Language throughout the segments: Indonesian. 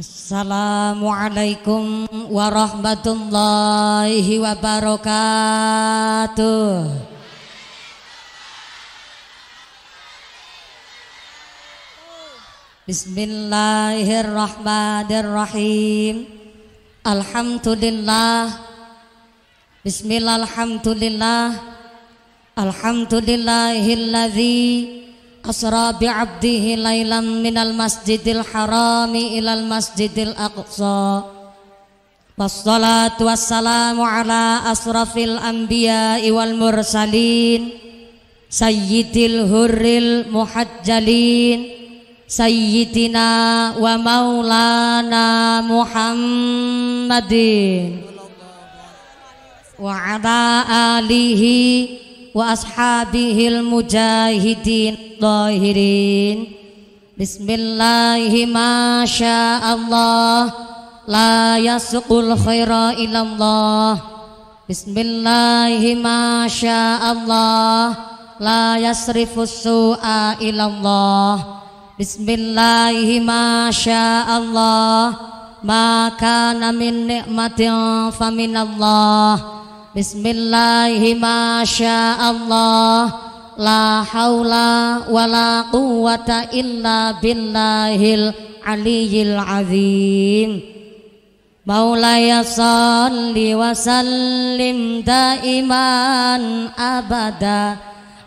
Assalamualaikum warahmatullahi wabarakatuh. Bismillahirrahmanirrahim. Alhamdulillah. Bismillahirrahmanirrahim. Alhamdulillah. Alhamdulillahilladzi أسرى بعبده ليلا من المسجد الحرام إلى المسجد الأقصى والصلاة والسلام على أشرف الأنبياء والمرسلين سيد الهر المحجلين سيدنا ومولانا محمد وعلى آله وأصحابه المجاهدين الظاهرين بسم الله ما شاء الله لا يسق الخير إلى الله بسم الله ما شاء الله لا يصرف السوء إلى الله بسم الله ما شاء الله ما كان من نعمة فمن الله Bismillahirrahmanirrahim La haula wa la quwata illa billahil aliyil azim Maulaya salli wa sallim daiman abada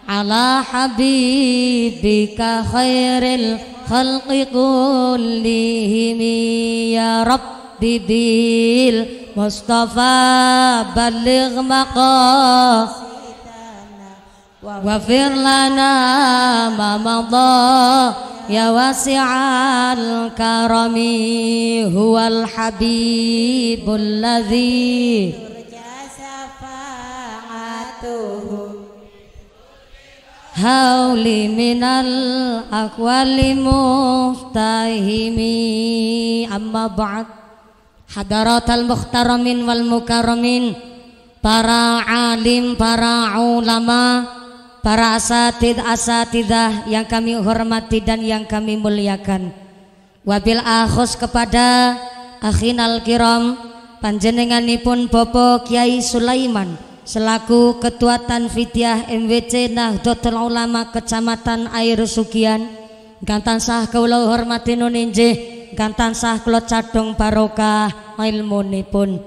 Ala habibika khairil khalqi kullihim ya Rabb حبيبي المصطفى بلغ مقاصدنا واغفر لنا ما مضى يا واسع الكرم هو الحبيب الذي هولي من الأقوال مفتهمي أما بعد Hadaratal muhtaramin wal mukaramin Para alim, para ulama Para asatid, asatidah yang kami hormati dan yang kami muliakan Wabil akhus kepada al kiram Panjenenganipun Bopo Kiai Sulaiman Selaku Ketua Tanfitiah MWC Nahdlatul Ulama Kecamatan Air Sukian. Gantan sah kaulah hormati nuninjih gantan sah klot cadhong barokah nipun,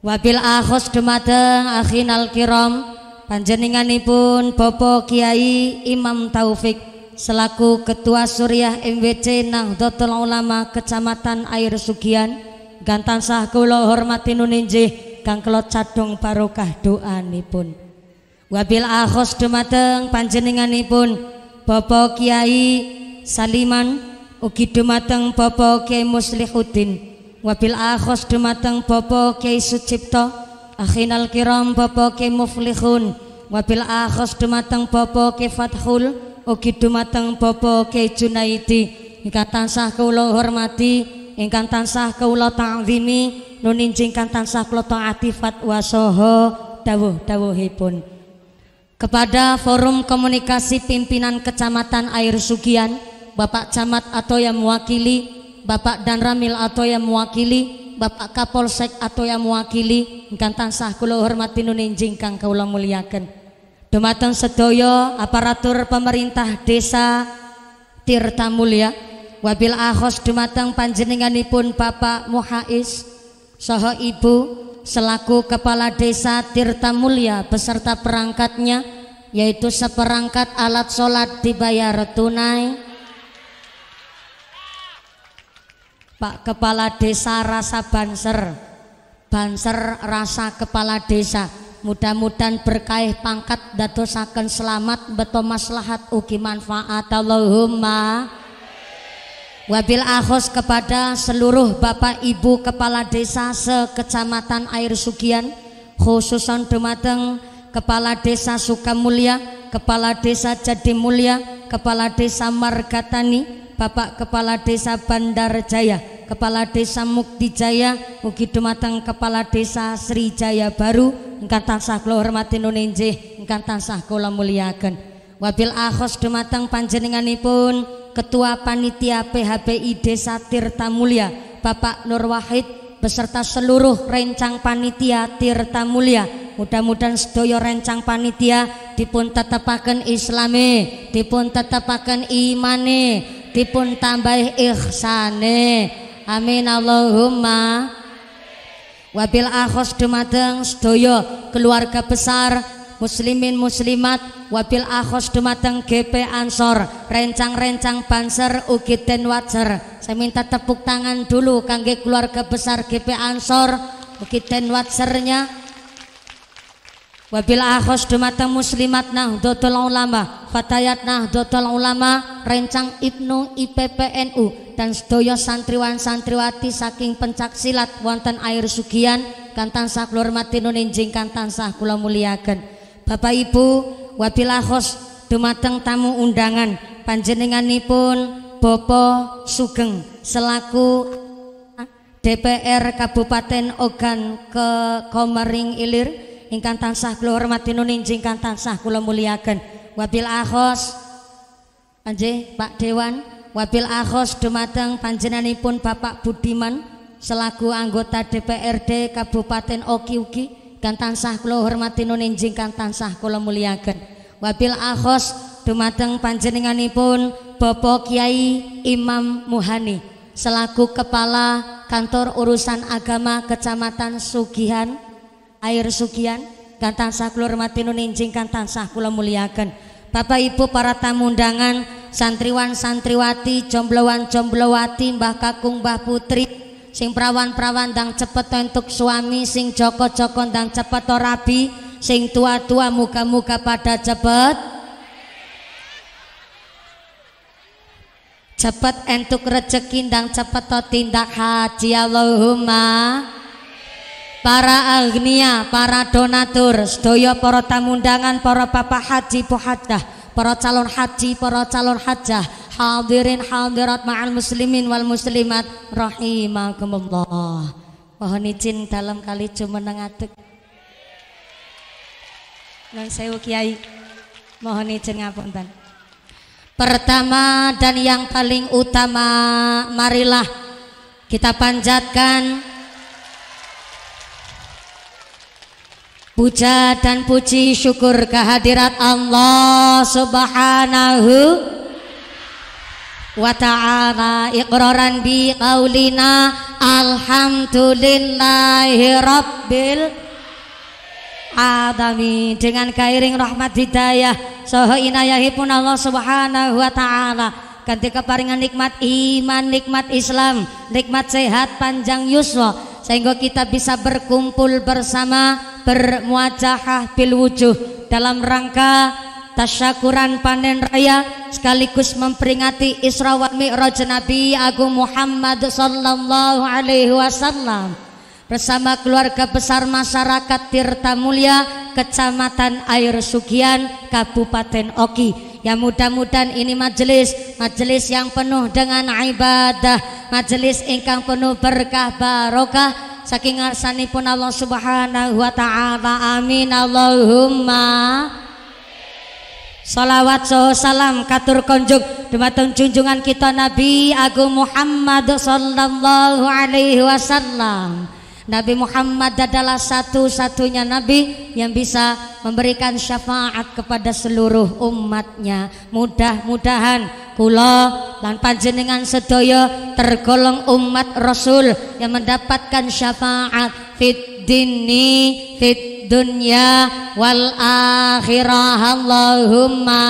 wabil akhos dumateng al kiram panjenenganipun bopo Kiai Imam Taufik selaku Ketua Suriah MWC Nahdlatul Ulama Kecamatan Air Sugian gantan sah kula hormati nuninjih kang klot cadong barokah doa nipun, wabil akhos dumateng panjenenganipun bopo Kiai Saliman ugi dumateng Bapak Kyai Muslihuddin wabil akhos dumateng Bapak Kyai Sucipto akhinal kiram Bapak Kyai Muflihun wabil akhos dumateng Bapak Kyai Fathul ugi dumateng Bapak Kyai Junaidi ingkang tansah kula hormati ingkang tansah kula ta'zimi nun ingkang tansah kula taati fatwa saha dawuh-dawuhipun kepada forum komunikasi pimpinan Kecamatan Air Sugian Bapak Camat atau yang mewakili, Bapak Danramil atau yang mewakili, Bapak Kapolsek atau yang mewakili, ingkang tansah kula hormati ninjing kang kula muliakan. Dumateng sedoyo aparatur pemerintah desa Tirta Mulia, wabil ahos dumateng panjenenganipun Bapak Muhais saha Ibu selaku kepala desa Tirta Mulia beserta perangkatnya yaitu seperangkat alat sholat dibayar tunai Pak Kepala Desa Rasa Banser Banser Rasa Kepala Desa mudah-mudahan berkah pangkat dadosaken selamat beto maslahat ugi manfaat Allahumma Wabil ahos kepada seluruh Bapak Ibu Kepala Desa sekecamatan Air Sugian khususan Demateng Kepala Desa Sukamulia, Kepala Desa Jadi Mulia Kepala Desa Margatani Bapak Kepala Desa Bandar Jaya, Kepala Desa Mukti Jaya, Mugi dumateng Kepala Desa Sri Jaya Baru, Engkang tansah kula hormati nunenjih, engkang tansah kula mulyakaken. Wabil akhos dumateng panjenenganipun Ketua Panitia PHBI Desa Tirta Mulia, Bapak Nur Wahid beserta seluruh rencang panitia Tirta Mulia. Mudah-mudahan sedoyo rencang panitia dipun tetepaken islami dipun tetepaken imane, dipun tambah ihsane amin Allahumma wabil akhos dumateng sedaya keluarga besar muslimin muslimat wabil akhos dumateng GP Ansor rencang-rencang banser ugi den wajar saya minta tepuk tangan dulu kangge keluarga besar GP Ansor ugi den wajarnya Wabilah akhos dumateng muslimat nah dotol ulama, fatayat nah dotol ulama, rencang Ibnu IPPNU dan sedaya santriwan santriwati saking pencak silat wonten air sugian kan tansah kula hormati nuninjing kan tansah kula muliakan Bapak Ibu, wabilah akhos dumateng tamu undangan panjenengan panjenenganipun Bopo Sugeng selaku DPR Kabupaten Ogan ke Komering Ilir ingkang tansah kula hormati nuninjing kang tansah kula mulyakaken wabil akhos Anjih Pak Dewan wabil akhos dumateng panjenenganipun Bapak Budiman selaku anggota DPRD Kabupaten oki oki kang tansah kula hormati nuninjing kang tansah kula mulyakaken wabil akhos dumateng panjenenganipun Bapak Kiai Imam Muhani selaku Kepala Kantor Urusan Agama Kecamatan Sugihan air sukian kan tansah kula hormati ninjing kan tansah kula muliakan. Bapak Ibu para tamu undangan santriwan santriwati jomblowan jomblowati mbah kakung mbah putri sing prawan-prawan dang cepet untuk suami sing joko-joko dang cepet rabi sing tua-tua muka-muka pada cepet cepet entuk rejeki dang cepet tindak haji Allahumma para agnia, para donatur, sedaya para tamundangan, para bapak haji puhadah, para calon haji, para calon hajah, hadirin hadirat ma'al muslimin wal muslimat rahimakumullah. Mohon izin dalam kali cuma ngatuk. dan sewu kiai. Mohon izin ngapunten. Pertama dan yang paling utama marilah kita panjatkan Puja dan puji syukur kehadirat Allah Subhanahu wa ta'ala iqraran bi qaulina alhamdulillahi rabbil adami dengan kairing rahmat hidayah soho inayahipun Allah Subhanahu wa ta'ala ganti keparingan nikmat iman nikmat Islam nikmat sehat panjang yuswa sehingga kita bisa berkumpul bersama bermuajahah bil wujuh dalam rangka tasyakuran panen raya sekaligus memperingati Isra wa Mi'raj Nabi Agung Muhammad sallallahu alaihi wasallam bersama keluarga besar masyarakat Tirta Mulia, Kecamatan Air Sugian, Kabupaten Oki. Ya mudah-mudahan ini majelis, majelis yang penuh dengan ibadah, majelis ingkang penuh berkah barokah, saking ngarsanipun Allah Subhanahu wa taala. Amin Allahumma Salawat soho salam katur konjuk Dumateng junjungan kita Nabi Agung Muhammad Sallallahu alaihi wasallam Nabi Muhammad adalah satu-satunya Nabi yang bisa memberikan syafaat kepada seluruh umatnya. Mudah-mudahan kula dan panjenengan sedoyo tergolong umat Rasul yang mendapatkan syafaat fit dini fit dunya wal akhirah Allahumma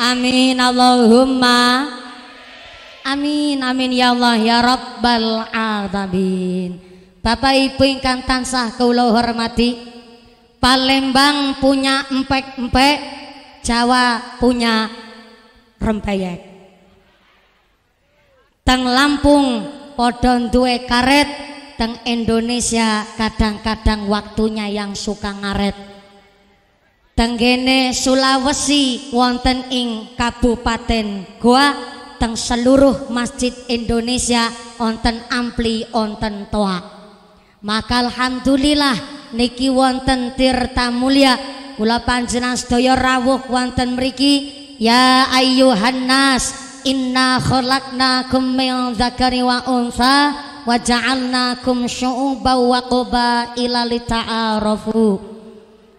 amin Allahumma amin amin ya Allah ya rabbal alamin Bapak Ibu ingkang tansah kula hormati Palembang punya empek-empek Jawa punya rempeyek Teng Lampung padha duwe karet Teng Indonesia kadang-kadang waktunya yang suka ngaret Teng kene Sulawesi wonten ing Kabupaten Goa teng seluruh masjid Indonesia onten ampli onten toa maka alhamdulillah niki wonten tirta mulia kula panjenengan sedaya rawuh wonten mriki ya ayyuhan nas inna khalaqnakum min dzakari wa unsa wa ja'alnakum syu'uban wa qabaila lita'arafu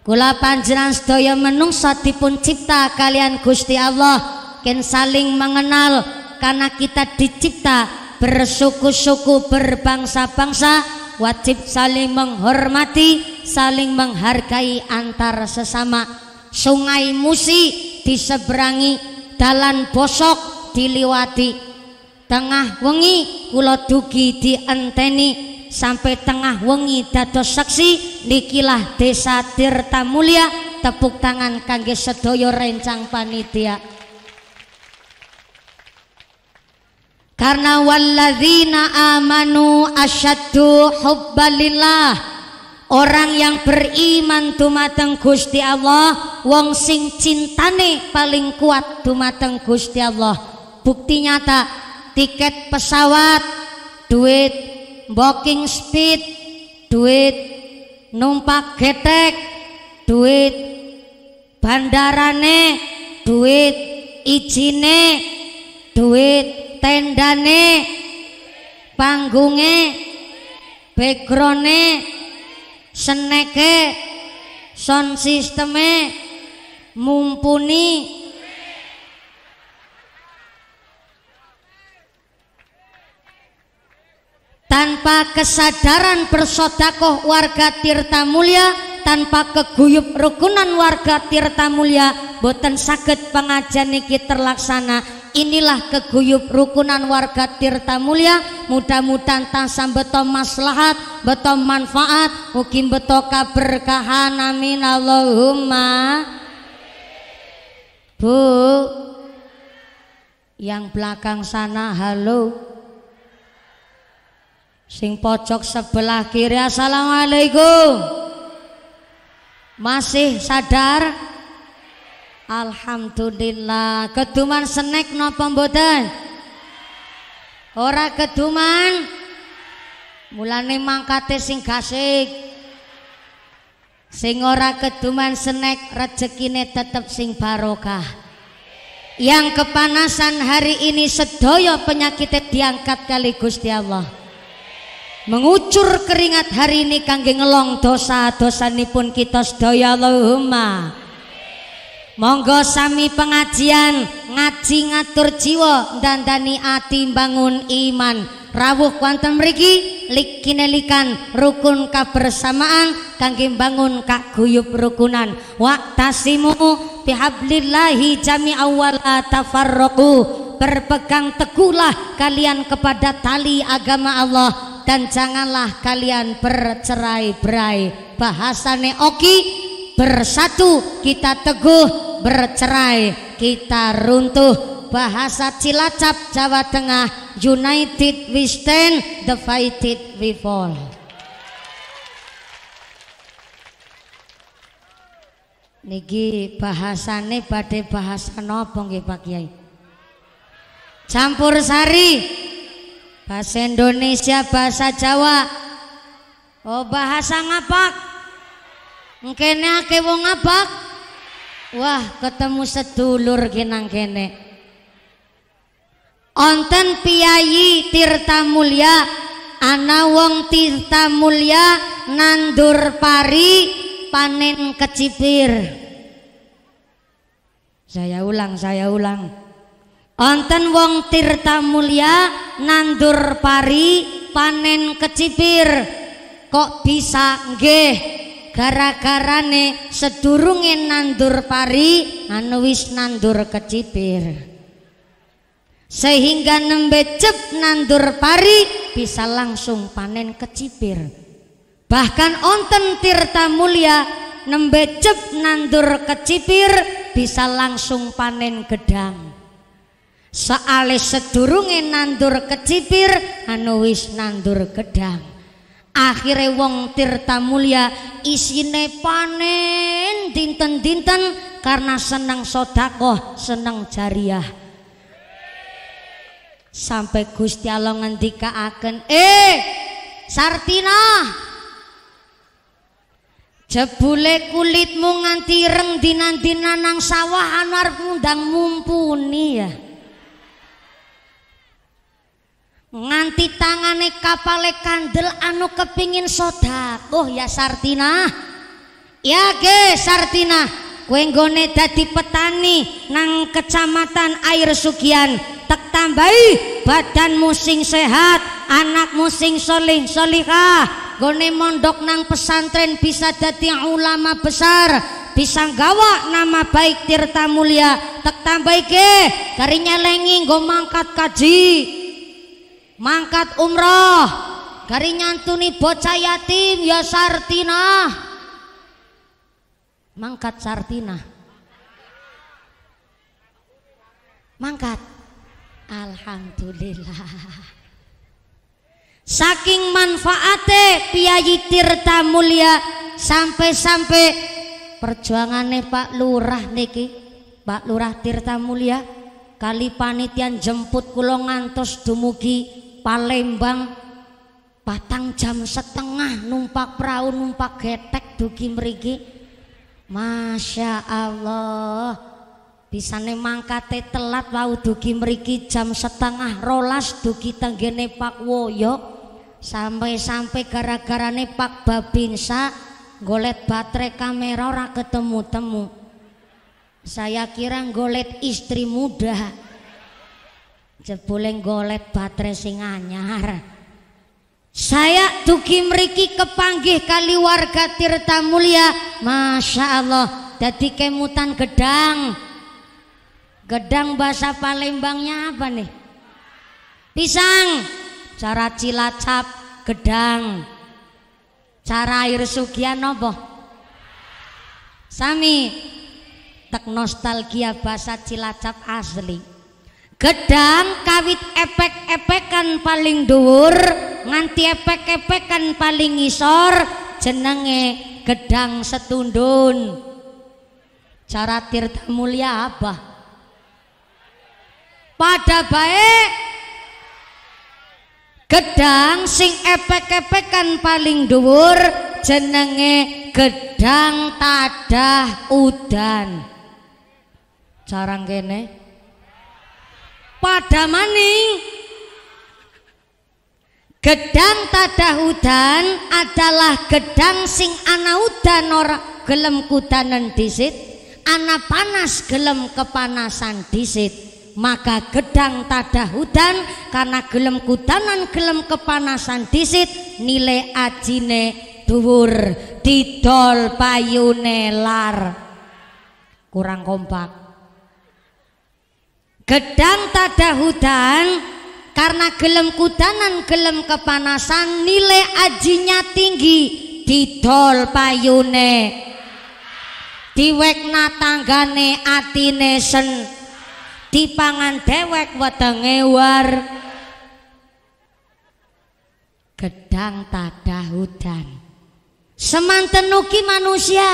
kula panjenengan sedaya menungsa dipun cipta kalian Gusti Allah ken saling mengenal karena kita dicipta bersuku-suku berbangsa-bangsa wajib saling menghormati saling menghargai antar sesama sungai musi diseberangi dalan bosok diliwati tengah wengi kula dugi dienteni sampai tengah wengi dados saksi nikilah desa Tirta Mulia tepuk tangan kangge sedoyo rencang panitia Karena walladzina amanu asyaddu hubbalillah. Orang yang beriman tumateng Gusti Allah, wong sing cintane paling kuat tumateng Gusti Allah. Bukti nyata tiket pesawat, duit booking speed, duit numpak getek, duit bandarane, duit izine duit tendane panggunge backgrounde seneke sound sisteme mumpuni tanpa kesadaran bersodakoh warga Tirta Mulia tanpa keguyup rukunan warga Tirta Mulia boten saged pengajian niki terlaksana inilah keguyup rukunan warga Tirta Mulia mudah-mudahan tasam beto maslahat beto manfaat mungkin beto keberkahan amin Allahumma Bu yang belakang sana halo sing pojok sebelah kiri assalamualaikum masih sadar Alhamdulillah. Keduman senek nopo mboten? Ora keduman. Mulane mangkate sing gasik. Sing ora keduman senek rezekine tetep sing barokah. Yang kepanasan hari ini sedoyo penyakitnya diangkat kali Gusti Allah. Mengucur keringat hari ini kangge ngelong dosa nipun kita sedoyo Allahumma. Monggo sami pengajian ngaji ngatur jiwa dani ati bangun iman rawuh kuantan meriki likinelikan rukun kebersamaan kangge bangun kak guyub rukunan waktasimu bihablillahi jami awal tafarroku berpegang teguhlah kalian kepada tali agama Allah dan janganlah kalian bercerai-berai bahasane oki bersatu kita teguh bercerai kita runtuh bahasa Cilacap Jawa Tengah United we stand divided we fall Niki bahasane badhe bahasa napa nggih Pak Kiai Campur sari bahasa Indonesia bahasa Jawa Oh bahasa ngapak Ngkene akeh wong abak. Wah, ketemu sedulur genang kene. Onten piyayi Tirta Mulya, ana wong Tirta Mulya nandur pari panen kecipir. Saya ulang, saya ulang. Onten wong Tirta Mulya nandur pari panen kecipir. Kok bisa nggih? gara-garane sedurunge nandur pari anu wis nandur kecipir sehingga nembe cep nandur pari bisa langsung panen kecipir bahkan onten tirta mulia nembe cep nandur kecipir bisa langsung panen gedang soale sedurunge nandur kecipir anu wis nandur gedang Akhirnya wong tirta mulia isine panen dinten-dinten karena senang sodakoh senang jariah sampai Gusti Allah akan eh Sartina jebule kulitmu nganti reng dinan-dinan nang sawah anar mumpuni ya nganti tangane kapale kandel anu kepingin sodakoh ya Sartina ya ge Sartina kue nggone dadi petani nang kecamatan air sugian tek tambahi badan musing sehat anak musing soling solihah gone mondok nang pesantren bisa dadi ulama besar bisa gawa nama baik tirta mulia tek tambah ge kari nyelengi nggo mangkat kaji mangkat umroh kari nyantuni bocah yatim ya sartina mangkat sartina mangkat alhamdulillah saking manfaate piyayi tirta mulia sampai-sampai perjuangannya Pak Lurah niki Pak Lurah Tirta Mulia kali panitian jemput kulo ngantos dumugi Palembang patang jam setengah numpak perahu numpak getek dugi merigi Masya Allah bisa nih mangkate telat wau dugi meriki jam setengah rolas dugi tenggene Pak Woyo sampai-sampai gara-garane Pak Babinsa golet baterai kamera ora ketemu-temu saya kira golet istri muda jebule golet baterai sing anyar saya dugi meriki kepanggih kali warga Tirta Mulia Masya Allah jadi kemutan gedang gedang bahasa Palembangnya apa nih pisang cara cilacap gedang cara air sugian apa sami tek nostalgia bahasa cilacap asli Gedang kawit epek-epekan paling dhuwur nganti epek-epekan paling ngisor jenenge gedang setundun. Cara tirta mulia apa? Pada baik gedang sing epek-epekan paling dhuwur jenenge gedang tadah udan. Cara kene pada maning gedang tada udan adalah gedang sing ana udan ora gelem kudanen disit ana panas gelem kepanasan disit maka gedang tada udan karena gelem kudanan gelem kepanasan disit nilai ajine dhuwur didol payune lar kurang kompak Gedang tadahudan karena gelem kudanan gelem kepanasan nilai ajinya tinggi didol payune diwekna tanggane atine sen dipangan dewek wetenge war gedang tadahudan semanten ugi manusia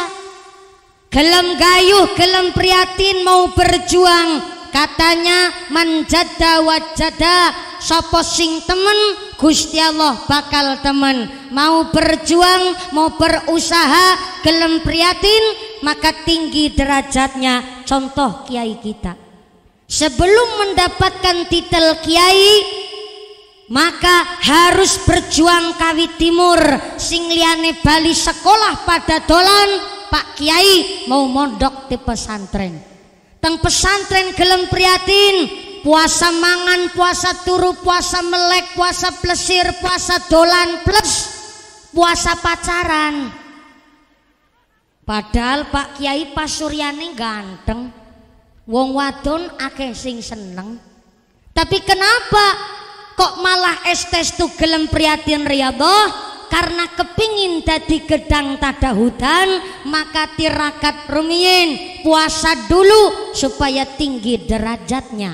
gelem gayuh gelem priatin mau berjuang katanya manjada wajada sopo sing temen Gusti Allah bakal temen mau berjuang mau berusaha gelem priatin maka tinggi derajatnya contoh kiai kita sebelum mendapatkan titel kiai maka harus berjuang kawit timur sing liane Bali sekolah pada dolan Pak Kiai mau mondok di pesantren teng pesantren gelem priatin puasa mangan puasa turu puasa melek puasa plesir puasa dolan plus puasa pacaran padahal Pak Kiai Pasuryani ganteng wong wadon akeh sing seneng tapi kenapa kok malah estes tu gelem priatin riyadhah karena kepingin tadi gedang hutan maka tirakat rumien puasa dulu supaya tinggi derajatnya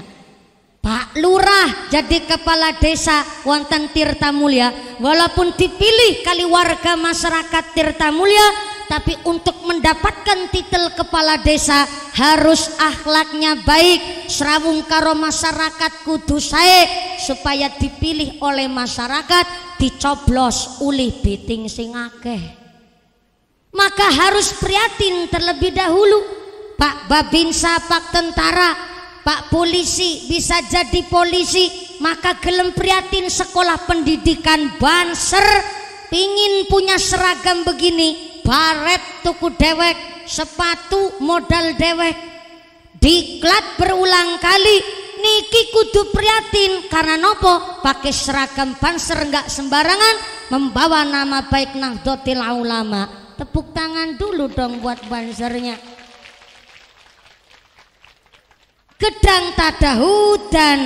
Pak Lurah jadi kepala desa wonten Tirta Mulia walaupun dipilih kali warga masyarakat Tirta Mulia tapi untuk mendapatkan titel kepala desa harus akhlaknya baik serawung karo masyarakat kudu saya supaya dipilih oleh masyarakat dicoblos ulih biting singake. maka harus prihatin terlebih dahulu Pak Babinsa, Pak Tentara, Pak Polisi bisa jadi polisi maka gelem prihatin sekolah pendidikan Banser pingin punya seragam begini barep tuku dewek sepatu modal dewek diklat berulang kali niki kudu prihatin karena nopo pakai seragam panser nggak sembarangan membawa nama baik nahdlatul ulama tepuk tangan dulu dong buat bansernya gedang tadahudan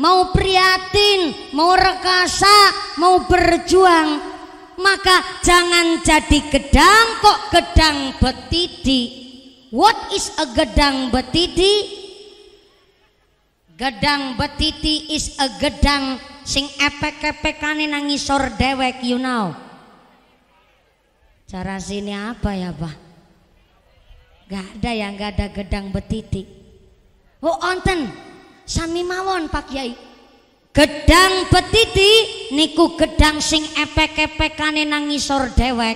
mau prihatin mau rekasa mau berjuang maka jangan jadi gedang kok gedang betidi what is a gedang betidi gedang betidi is a gedang sing epek epek nang ngisor dewek you know cara sini apa ya pak gak ada ya gak ada gedang betiti oh onten sami mawon pak yai Gedang betiti niku gedang sing epek-epekane nang ngisor dhewek.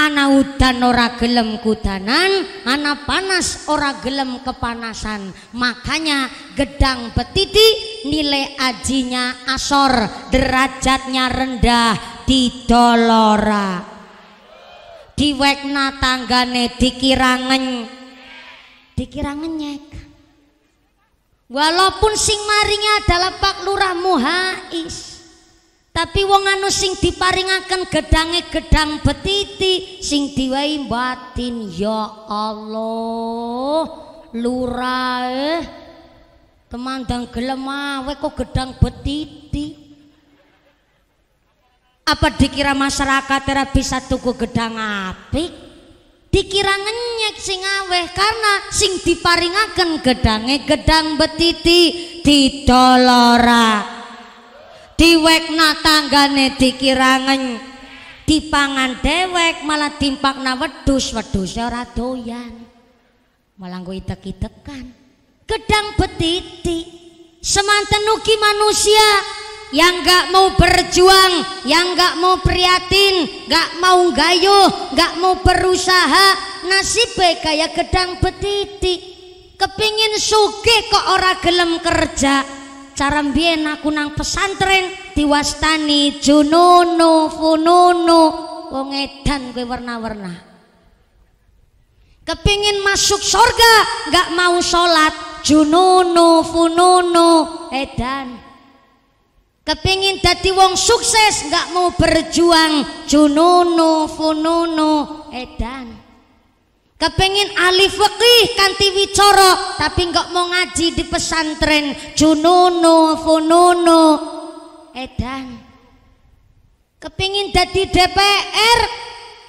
Ana udan ora gelem kudanan, ana panas ora gelem kepanasan. Makanya gedang betiti nilai ajinya asor, derajatnya rendah, didolora. Diwekna tanggane dikirangen. Dikirangen nyek. Walaupun sing adalah Pak Lurah Muhais. Tapi wong anu sing diparingaken gedange gedang betiti sing diwai batin ya Allah. Lurah eh. Temandang gelem awe kok gedang betiti. Apa dikira masyarakat ora bisa tuku gedang apik? dikirang ngenyek sing aweh karena sing diparingaken gedange gedang betiti didolora diwekna tanggane dikirangen dipangan dewek malah dimpakna wedhus wedhus ora doyan malah go itek-itekan gedang betiti semanten ugi manusia yang gak mau berjuang yang gak mau prihatin gak mau gayuh gak mau berusaha nasibnya kayak gedang betiti kepingin suge kok ora gelem kerja cara mbien aku nang pesantren diwastani junono funono wong edan gue warna-warna kepingin masuk surga gak mau sholat junono funono edan kepingin dadi wong sukses nggak mau berjuang jununu fununu edan kepingin alif fikih kanthi wicara tapi nggak mau ngaji di pesantren jununu fununu edan kepingin dadi DPR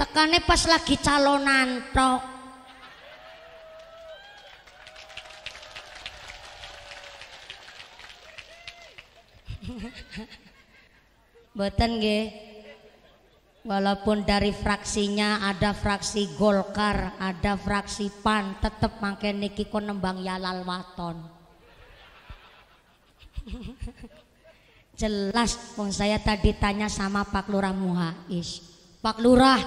tekane pas lagi calonan tok Boten nggih. Walaupun dari fraksinya ada fraksi Golkar, ada fraksi PAN, tetep mangke niki kon nembang yalal waton. Jelas wong saya tadi tanya sama Pak Lurah Muhais. Pak Lurah,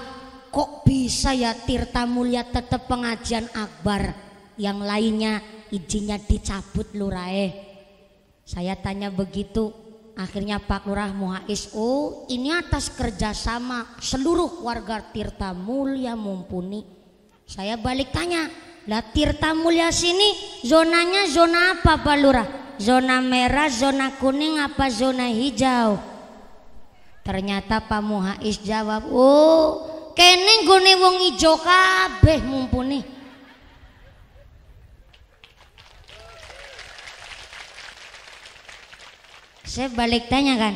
kok bisa ya Tirta Mulia tetap pengajian akbar? Yang lainnya izinnya dicabut Lurae. Eh. Saya tanya begitu, Akhirnya Pak Lurah MUHSU oh, ini atas kerjasama seluruh warga Tirta Mulia mumpuni. Saya balik tanya, lah Tirta Mulia sini zonanya zona apa Pak Lurah? Zona merah, zona kuning, apa zona hijau? Ternyata Pak Muhais jawab, oh kening gune wong ijo kabeh mumpuni. Saya balik tanya kan.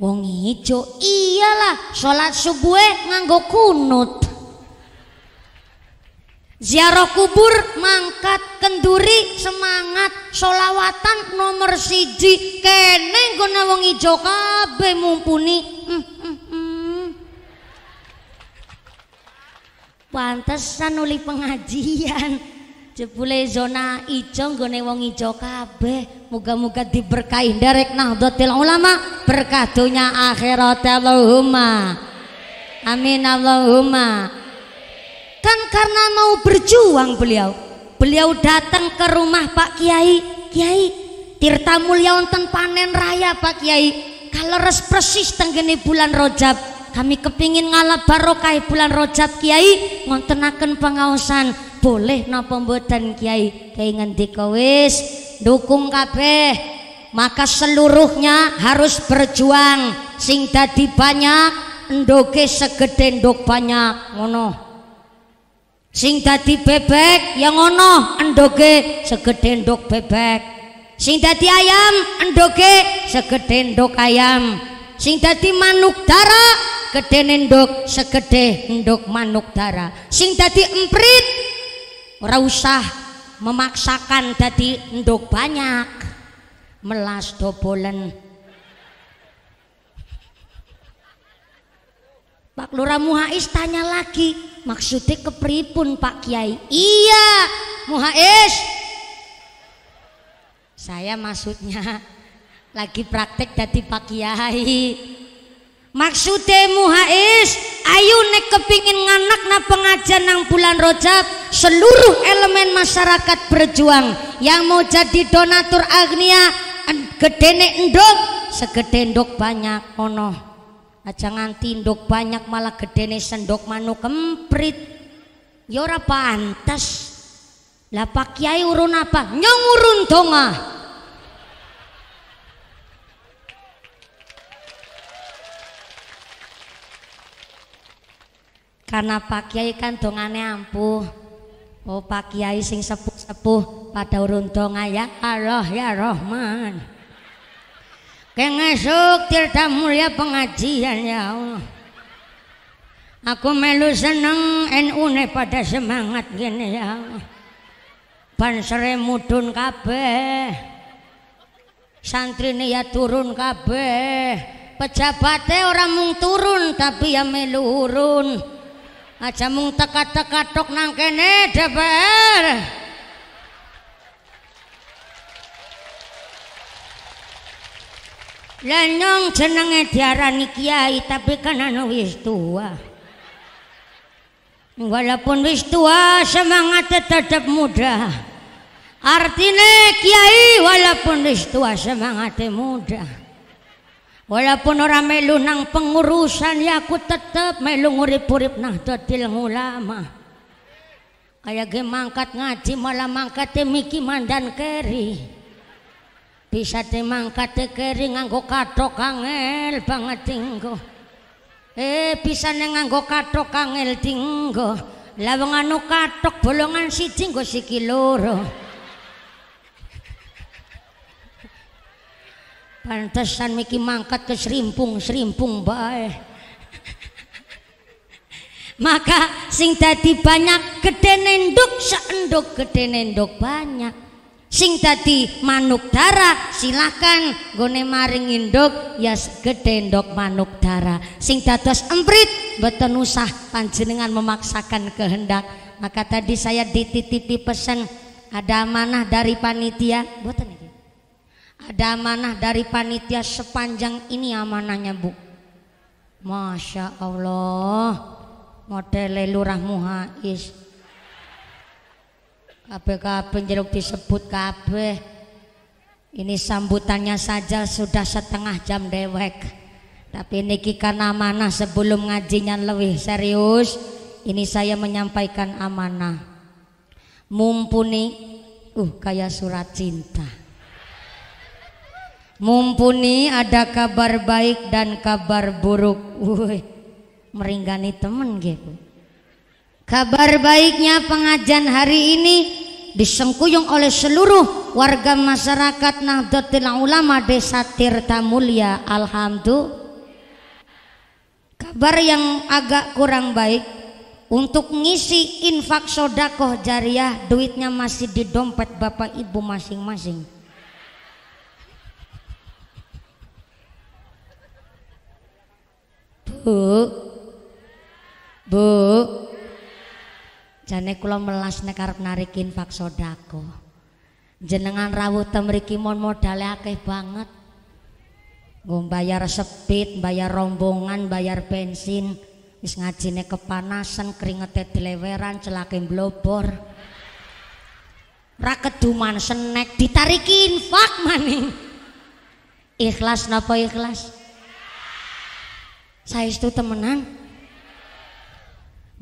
Wong hijau iyalah sholat subuh nganggo kunut. Ziarah kubur mangkat kenduri semangat sholawatan nomor siji kene gue wong ijo kabe mumpuni mm, mm, pantesan uli pengajian jebule zona ijo nggone wong ijo kabeh muga-muga diberkahi derek nahdlatul ulama berkah dunya akhirat Allahumma amin Allahumma kan karena mau berjuang beliau beliau datang ke rumah Pak Kiai Kiai Tirta Mulia wonten panen raya Pak Kiai kalau res persis tenggene bulan Rojab kami kepingin ngalap barokah bulan Rojab Kiai ngontenaken pengawasan boleh napa mboten Kiai Kiai ngendika dukung kabeh maka seluruhnya harus berjuang sing dadi banyak ndoke segede endok banyak ngono sing dadi bebek ya ngono ndoke segede endok bebek sing dadi ayam ndoke segede endok ayam sing dadi manuk dara gede endok segede endok manuk dara sing dadi emprit ora usah memaksakan dadi endok banyak melas dobolen Pak Lurah Muhais tanya lagi maksudnya kepripun Pak Kiai iya Muhais saya maksudnya lagi praktek dadi Pak Kiai Maksude muhais ayu nek kepingin nganak na pengajian nang bulan rojab seluruh elemen masyarakat berjuang yang mau jadi donatur agnia gede nek endok segede endok banyak ono aja nganti endok banyak malah gede nek sendok manu kemprit ya ora pantes lah pak kiai urun apa nyong urun dongah Karena Pak Kiai kan dongane ampuh. Oh Pak Kiai sing sepuh-sepuh pada urun donga ya Allah ya Rahman. Kengesuk tirta mulia pengajian ya Allah. Aku melu seneng NU ne pada semangat gini ya Allah. Bansere mudun kabeh. Santrine ya turun kabeh. Pejabatnya orang mung turun tapi ya melu urun aja mung teka-teka tok nang kene DPR Lenyong jenenge diarani kiai tapi kan anu wis tua Walaupun wis tua semangat tetap muda Artinya kiai walaupun wis tua semangatnya muda Walaupun ora melu nang pengurusan ya tetep melu ngurip-urip nang dadi ulama. Kaya ge mangkat ngaji malah mangkat miki mandan keri. Bisa te mangkat te keri nganggo kathok kangel banget tinggo. Eh bisa neng nganggo kathok kangel tinggo. Lah wong anu kathok bolongan siji nggo siki loro. pantesan Miki mangkat ke serimpung serimpung bae maka sing tadi banyak gede nenduk seenduk gede nenduk banyak sing tadi manuk dara silakan gone maring induk ya yes, gede endok manuk dara sing dados emprit beten usah panjenengan memaksakan kehendak maka tadi saya dititipi pesan ada amanah dari panitia buatan ada amanah dari panitia sepanjang ini amanahnya bu. Masya Allah. Modele lurah muhais. KPK penjeruk jeruk disebut kabeh. Ini sambutannya saja sudah setengah jam dewek. Tapi niki karena amanah sebelum ngajinya lebih serius, ini saya menyampaikan amanah. Mumpuni uh kayak surat cinta. Mumpuni ada kabar baik dan kabar buruk. Wih, meringani temen gitu. Kabar baiknya pengajian hari ini disengkuyung oleh seluruh warga masyarakat Nahdlatul Ulama Desa Tirta Mulia. Alhamdulillah. Kabar yang agak kurang baik untuk ngisi infak sodakoh jariah duitnya masih di dompet bapak ibu masing-masing Bu. Bu. Jane kula melas nek arep narikin pak sodako. Jenengan rawuh temriki mon modale akeh banget. Nggo bayar sepit, bayar rombongan, bayar bensin, wis ngajine kepanasan, keringete dileweran, celake blobor. Ra keduman senek ditarikin infak maning. Ikhlas napa ikhlas? saya itu temenan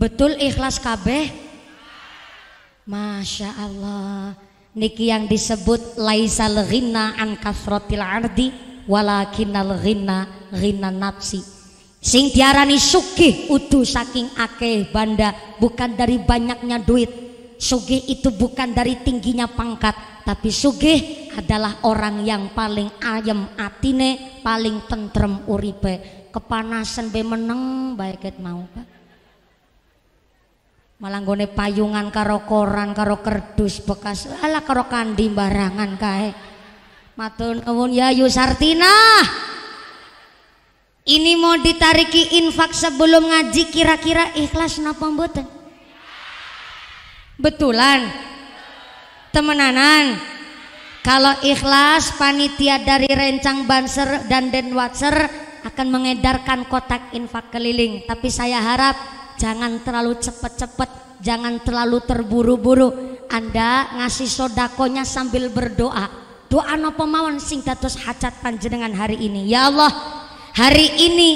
betul ikhlas kabeh Masya Allah Niki yang disebut Laisa ghina an kasrotil ardi Walakinal ghina Ghina nafsi Sing diarani sugih udu saking akeh banda Bukan dari banyaknya duit Sugih itu bukan dari tingginya pangkat Tapi sugih adalah orang yang paling ayem atine Paling tentrem uripe kepanasan be meneng baik ket mau Pak. Malang gue payungan karo koran karo kerdus bekas ala karo kandi barangan kae. matun nuwun ya Yu Sartina. Ini mau ditariki infak sebelum ngaji kira-kira ikhlas napa mboten? Betulan. Temenanan. Kalau ikhlas panitia dari Rencang Banser dan Denwatser akan mengedarkan kotak infak keliling tapi saya harap jangan terlalu cepat-cepat jangan terlalu terburu-buru anda ngasih sodakonya sambil berdoa doa no pemawon sing datus hajat panjenengan hari ini ya Allah hari ini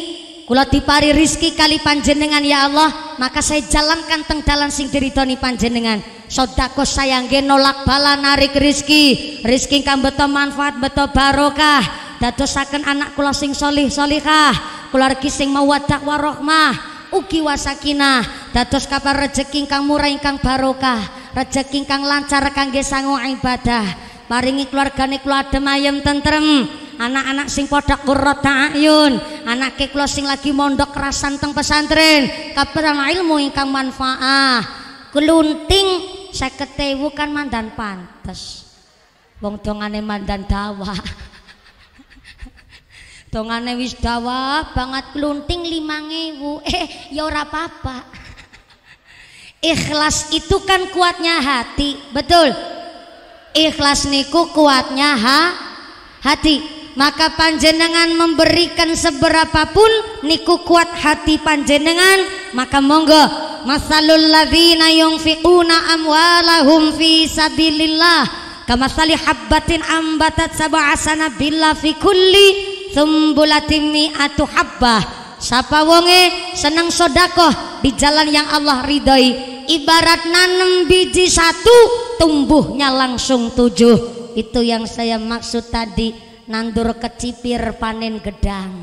kula dipari rizki kali panjenengan ya Allah maka saya jalankan teng dalan sing diridoni panjenengan sodako sayang nolak bala narik rizki rizki kang beto manfaat beto barokah dadosaken anak kula sing solih solihah keluargi sing mawaddah warohmah ugi wasakinah dados kabar rejeki kang murah ingkang barokah rejeki kang lancar kang sangu ibadah paringi keluargane kula adem ayem tentrem anak-anak sing padha qurrat ta'ayun anak kula sing lagi mondok kerasan teng pesantren kabaran ilmu ingkang manfaah kelunting 50000 kan mandan pantes wong dongane mandan dawa Dongane wis dawa banget klunting ngewu Eh, ya ora apa-apa. Ikhlas itu kan kuatnya hati, betul? Ikhlas niku kuatnya ha hati. Maka panjenengan memberikan seberapa pun niku kuat hati panjenengan, maka monggo masalul ladzina yunfiquna amwalahum fi sabilillah kamathali habbatin ambatat sab'a sanabila fi kulli sumbulatimmi atu habbah Sapa wonge seneng sodakoh di jalan yang Allah ridhoi ibarat nanem biji satu tumbuhnya langsung tujuh itu yang saya maksud tadi nandur kecipir panen gedang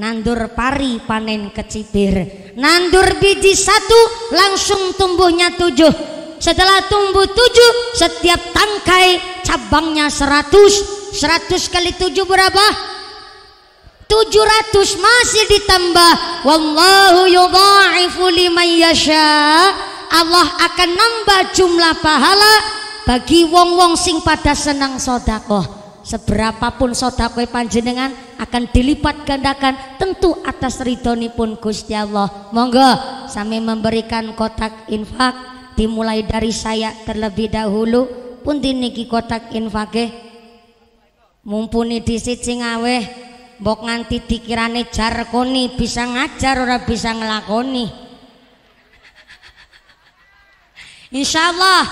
nandur pari panen kecipir nandur biji satu langsung tumbuhnya tujuh setelah tumbuh tujuh setiap tangkai cabangnya seratus seratus kali tujuh berapa 700 masih ditambah wallahu yudha'ifu liman yasha Allah akan nambah jumlah pahala bagi wong-wong sing pada senang sodakoh seberapapun sodakoh panjenengan akan dilipat gandakan tentu atas ridhoni pun Gusti Allah monggo sami memberikan kotak infak dimulai dari saya terlebih dahulu pun niki kotak infake mumpuni di sisi ngaweh mbok nganti dikirane jarkoni bisa ngajar ora bisa ngelakoni Allah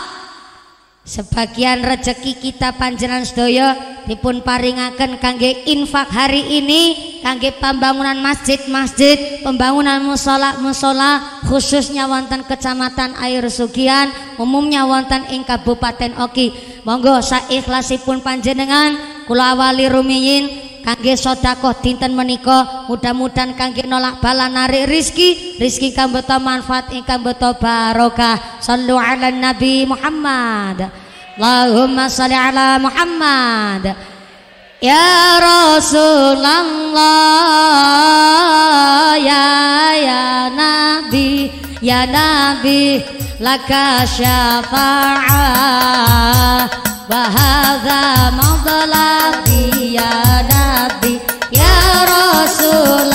sebagian rezeki kita panjenan sedoyo dipun paringaken kangge infak hari ini kangge pembangunan masjid-masjid pembangunan musola-musola khususnya wonten kecamatan air sugian umumnya wonten ing kabupaten oki monggo saikhlasipun panjenengan kulawali awali rumiyin kangge sodakoh dinten meniko, mudah-mudahan kangge nolak bala narik rizki rizki kang beto manfaat ingkang beto barokah sallu ala nabi Muhammad Allahumma salli ala Muhammad Ya Rasulullah ya ya nabi ya nabi laka syafa'ah Bahagia maudalah Ya Nabi Ya Rasul.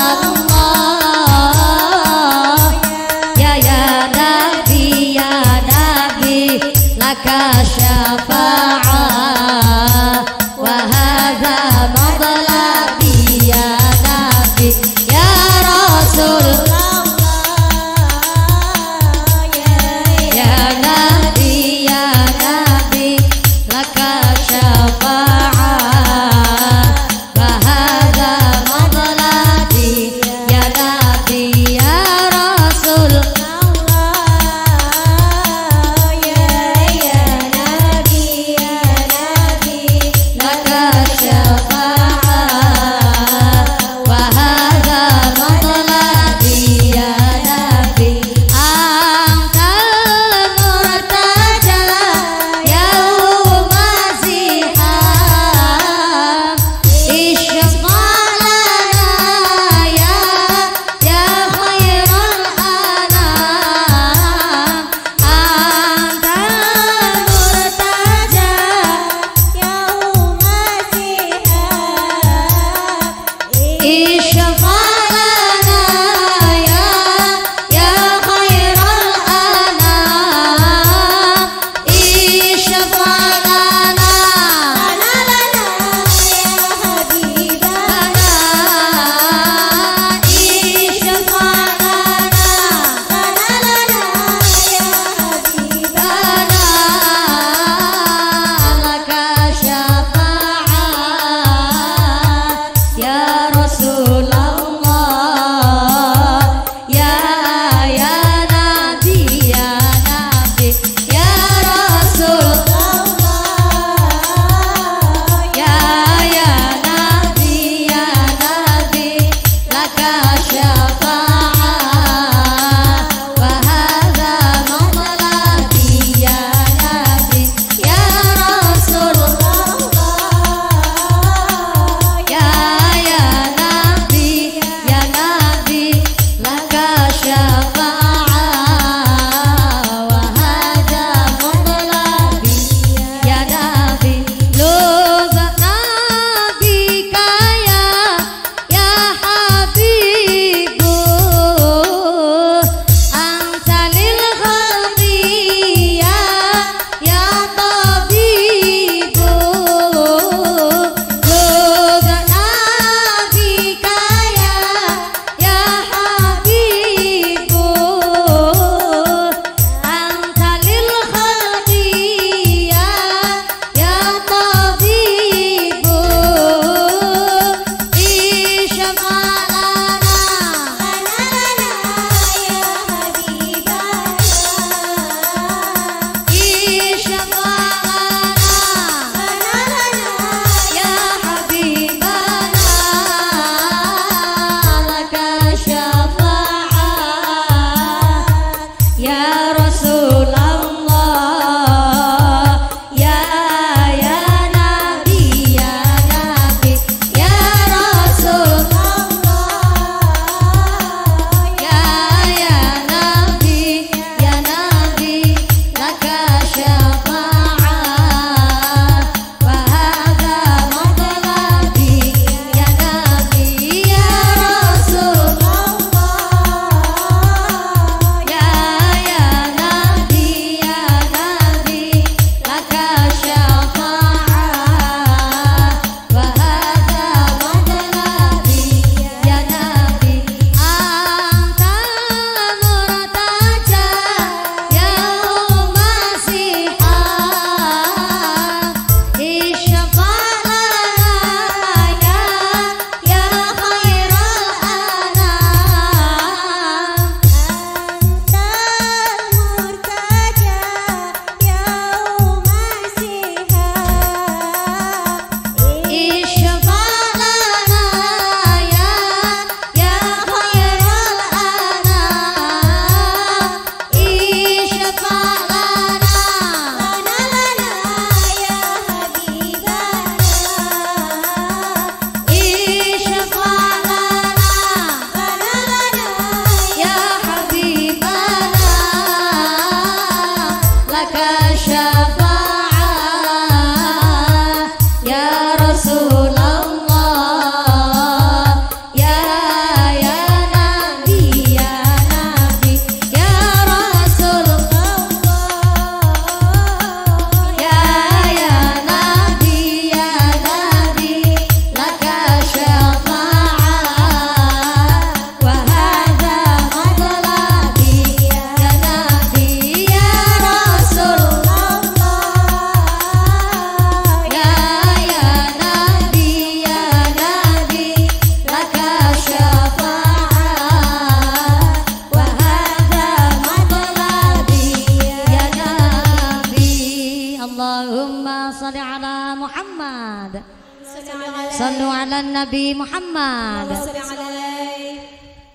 Nabi Muhammad.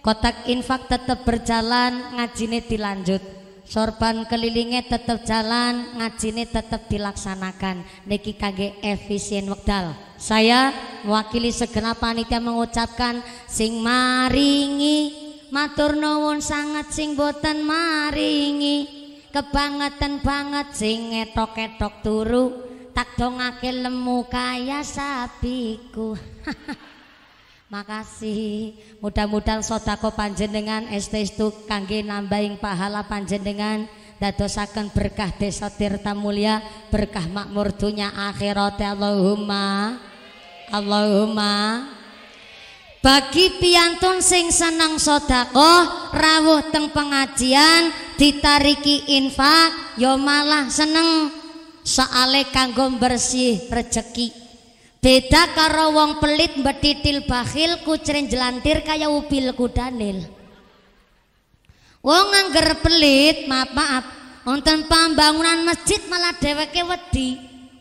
Kotak infak tetap berjalan, ngajine dilanjut. Sorban kelilingnya tetap jalan, ngajine tetap dilaksanakan. Niki kage efisien wakdal. Saya mewakili segenap panitia mengucapkan sing maringi matur nuwun sangat sing boten maringi kebangetan banget sing etok-etok turu tak dongake lemu kaya sapiku Makasih. Mudah-mudahan sodako panjenengan estes estestu kangge nambahin pahala panjenengan dadosaken berkah desa tirta mulia, berkah makmur dunia akhirat Allahumma. Allahumma. Bagi piantun sing seneng sodako rawuh teng pengajian ditariki infak yo malah seneng soale kanggo bersih rejeki beda karo wong pelit betitil bakhil kucren jelantir kaya upil kudanil wong angger pelit maaf maaf wonten pambangunan masjid malah dheweke wedi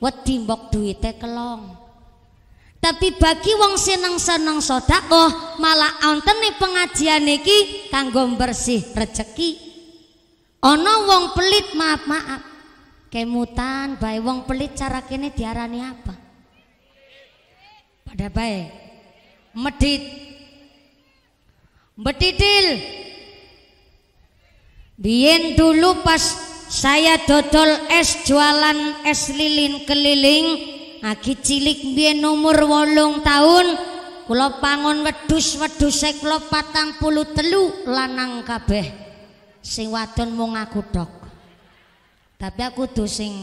wedi mbok duwite kelong tapi bagi wong seneng-seneng sodako malah wonten pengajian iki kanggo bersih rejeki ana wong pelit maaf maaf kemutan baik wong pelit cara kini diarani apa pada baik medit betidil biyen dulu pas saya dodol es jualan es lilin keliling aki cilik biyen umur wolung tahun kula pangon wedus wedhuse kula patang puluh telu lanang kabeh sing wadon ngaku dok. Tapi aku dusing sing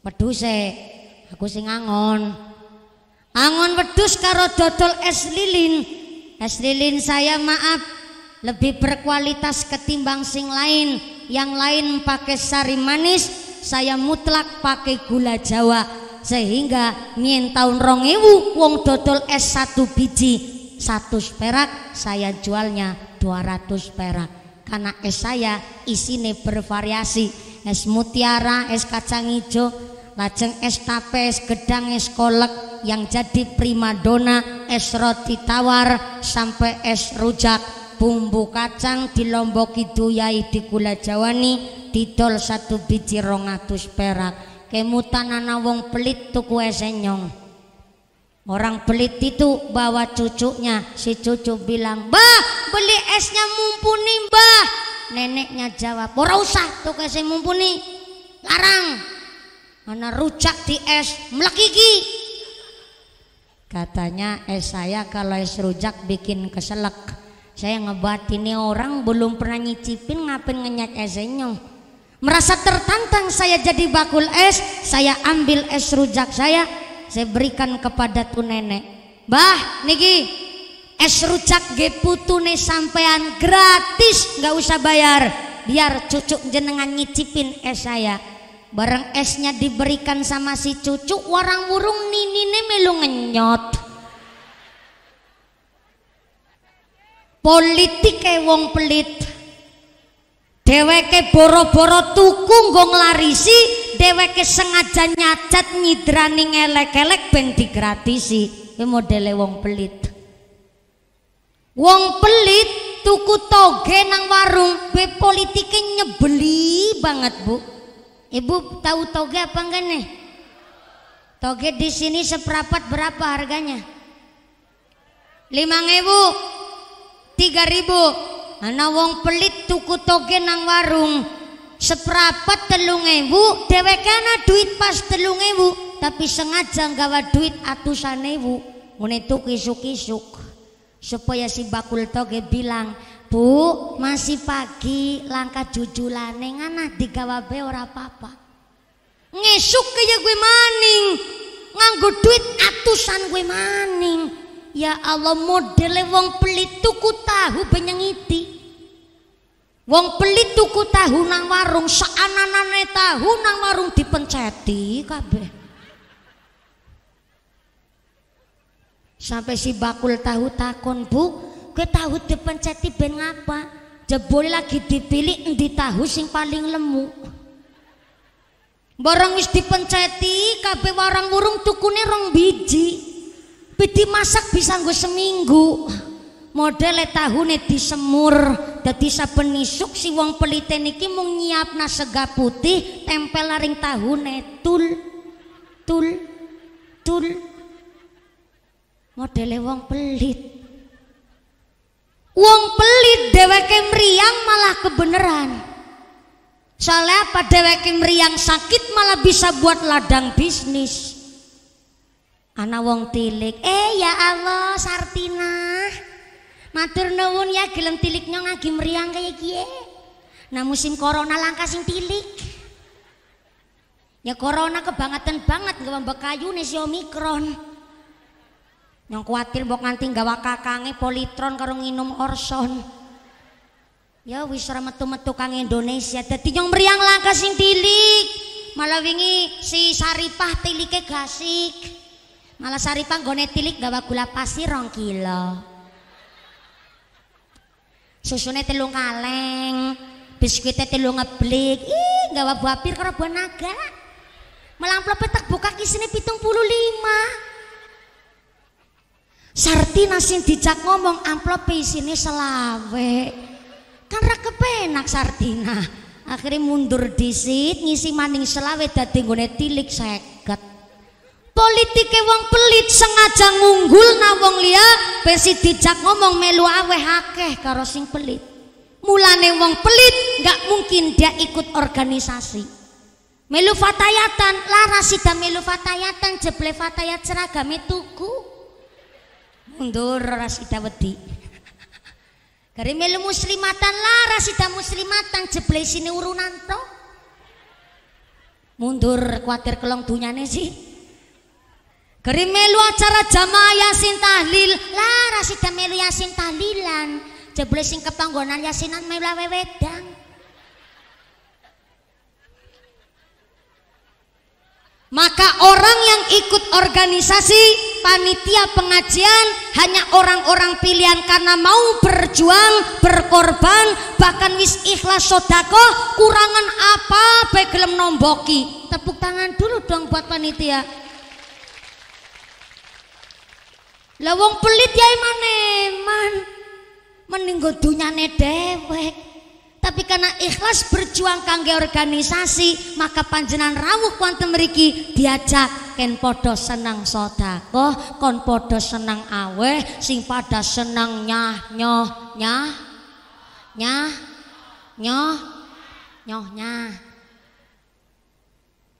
peduse, aku sing angon. Angon pedus karo dodol es lilin. Es lilin saya maaf lebih berkualitas ketimbang sing lain. Yang lain pakai sari manis, saya mutlak pakai gula jawa sehingga nyen tahun ewu wong dodol es satu biji satu perak saya jualnya 200 perak karena es saya isine bervariasi es mutiara, es kacang hijau, lajeng es tape, es gedang, es kolek yang jadi primadona, es roti tawar sampai es rujak, bumbu kacang di itu duyai di gula jawani, didol satu biji rongatus perak. Kemutan ana wong pelit tuku esenyong. Orang pelit itu bawa cucunya Si cucu bilang bah beli esnya mumpuni mbah Neneknya jawab, "Ora usah sing mumpuni. Larang. Ana rujak di es, melekiki." Katanya es saya kalau es rujak bikin keselak. Saya ngebuat ini orang belum pernah nyicipin ngapain ngenyak esnya. Merasa tertantang saya jadi bakul es, saya ambil es rujak saya, saya berikan kepada tu nenek. Bah, Niki, es rucak ge sampean gratis nggak usah bayar biar cucuk jenengan nyicipin es saya bareng esnya diberikan sama si cucuk warang burung ninine melu ngenyot politik wong pelit dheweke boro-boro tuku nggo nglarisi dheweke sengaja nyacat nyidraning elek elek ben digratisi kuwi modele wong pelit Wong pelit tuku toge nang warung, be politiknya nyebeli banget, Bu. Ibu tahu toge apa enggak nih? Toge di sini seperapat berapa harganya? Lima tiga ribu. Ana wong pelit tuku toge nang warung seperapat telung ewu dheweke ana duit pas telung ewu tapi sengaja nggak duit atusan ewu ngene tuku kisuk-kisuk supaya si bakul toge bilang bu masih pagi langkah jujulane nengana digawa be ora papa ngesuk kaya gue maning nganggo duit atusan gue maning ya Allah modele wong pelit tuku tahu benyengiti wong pelit tuku tahu nang warung seananane tahu nang warung dipenceti kabeh Sampai si bakul tahu takon, "Bu, gue tahu dipenceti ben ngapa? Jebol ya lagi dipilih di tahu sing paling lemu." Barang wis dipenceti, kabeh warang wurung tukune rong biji. Pidi masak bisa gue seminggu. tahu tahune disemur, semur, saben isuk si wong pelite niki mung na sega putih tempel laring tahune tul tul tul modele wong pelit wong pelit deweke meriang malah kebenaran soalnya apa deweke meriang sakit malah bisa buat ladang bisnis Anak wong tilik eh ya Allah Sartina matur nuwun ya gelem tiliknya ngagi meriang kayak kiye eh. nah musim corona langka sing tilik ya corona kebangetan banget gak kayu nih si omikron yang kuatir mbok nganti gawa kakange politron karo nginum orson. Ya wis ora metu-metu kang Indonesia. Dadi yang mriyang langka sing tilik. Malah wingi si Saripah tilike gasik. Malah Saripah nggone tilik gawa gula pasir rong kilo. Susune telung kaleng, biskuitnya telung ngeblik. Ih, gawa buah pir karo buah naga. Melamplop petak buka kisine pitung puluh lima. Sartina sing dijak ngomong amplop isine selawe. Kan ra kepenak Sartina. Akhirnya mundur disit ngisi maning selawe dadi nggone tilik seket. Politike wong pelit sengaja ngunggul na wong liya besi dijak ngomong melu aweh akeh karo sing pelit. Mulane wong pelit nggak mungkin dia ikut organisasi. Melu fatayatan, lara dan melu fatayatan, jeble fatayat seragame tuku mundur ras sida wedi. Gari melu muslimatan lara sida muslimatan sini urunan to. Mundur kuatir kelong dunyane sih. Gari melu acara jamaah yasin tahlil, lara sida melu yasin tahlilan. sing kepanggonan yasinan melu wewedan. Maka orang yang ikut organisasi panitia pengajian hanya orang-orang pilihan karena mau berjuang, berkorban, bahkan wis ikhlas sodako, kurangan apa baik nomboki. Tepuk tangan dulu dong buat panitia. lawang pelit ya iman iman. Mending dunyane dewek tapi karena ikhlas berjuang kangge organisasi maka panjenan rawuh kuantum meriki diajak ken podo senang sodakoh kon podo senang aweh sing pada senang nyah nyoh nyah nyah nyoh nyoh nyah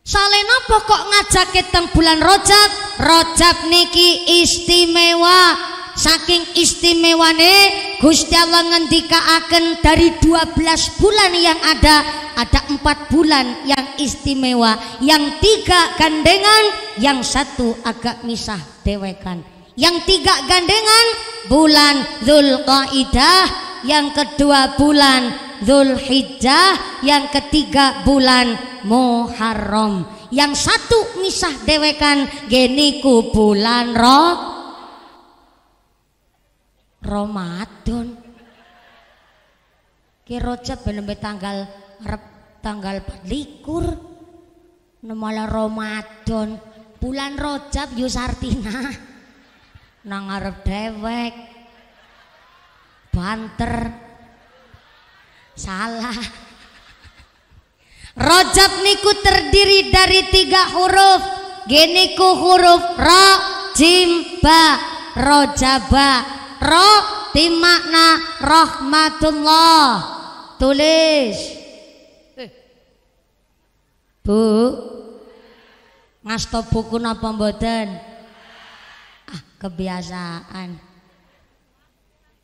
Salena pokok ngajak teng bulan rojab rojab niki istimewa saking istimewane Gusti Allah akan dari 12 bulan yang ada ada empat bulan yang istimewa yang tiga gandengan yang satu agak misah dewekan yang tiga gandengan bulan Zulqaidah yang kedua bulan Zulhijjah yang ketiga bulan Muharram yang satu misah dewekan geniku bulan roh Ramadan. Ki Rajab benembe tanggal arep tanggal 24. Nemala Ramadan. Bulan rojab yo sartina. Nang arep dewek. Banter. Salah. Rojab niku terdiri dari tiga huruf. Geniku huruf ro, jim, ba, rojaba ro dimakna rahmatullah tulis eh. Bu ngasto buku napa mboten ah kebiasaan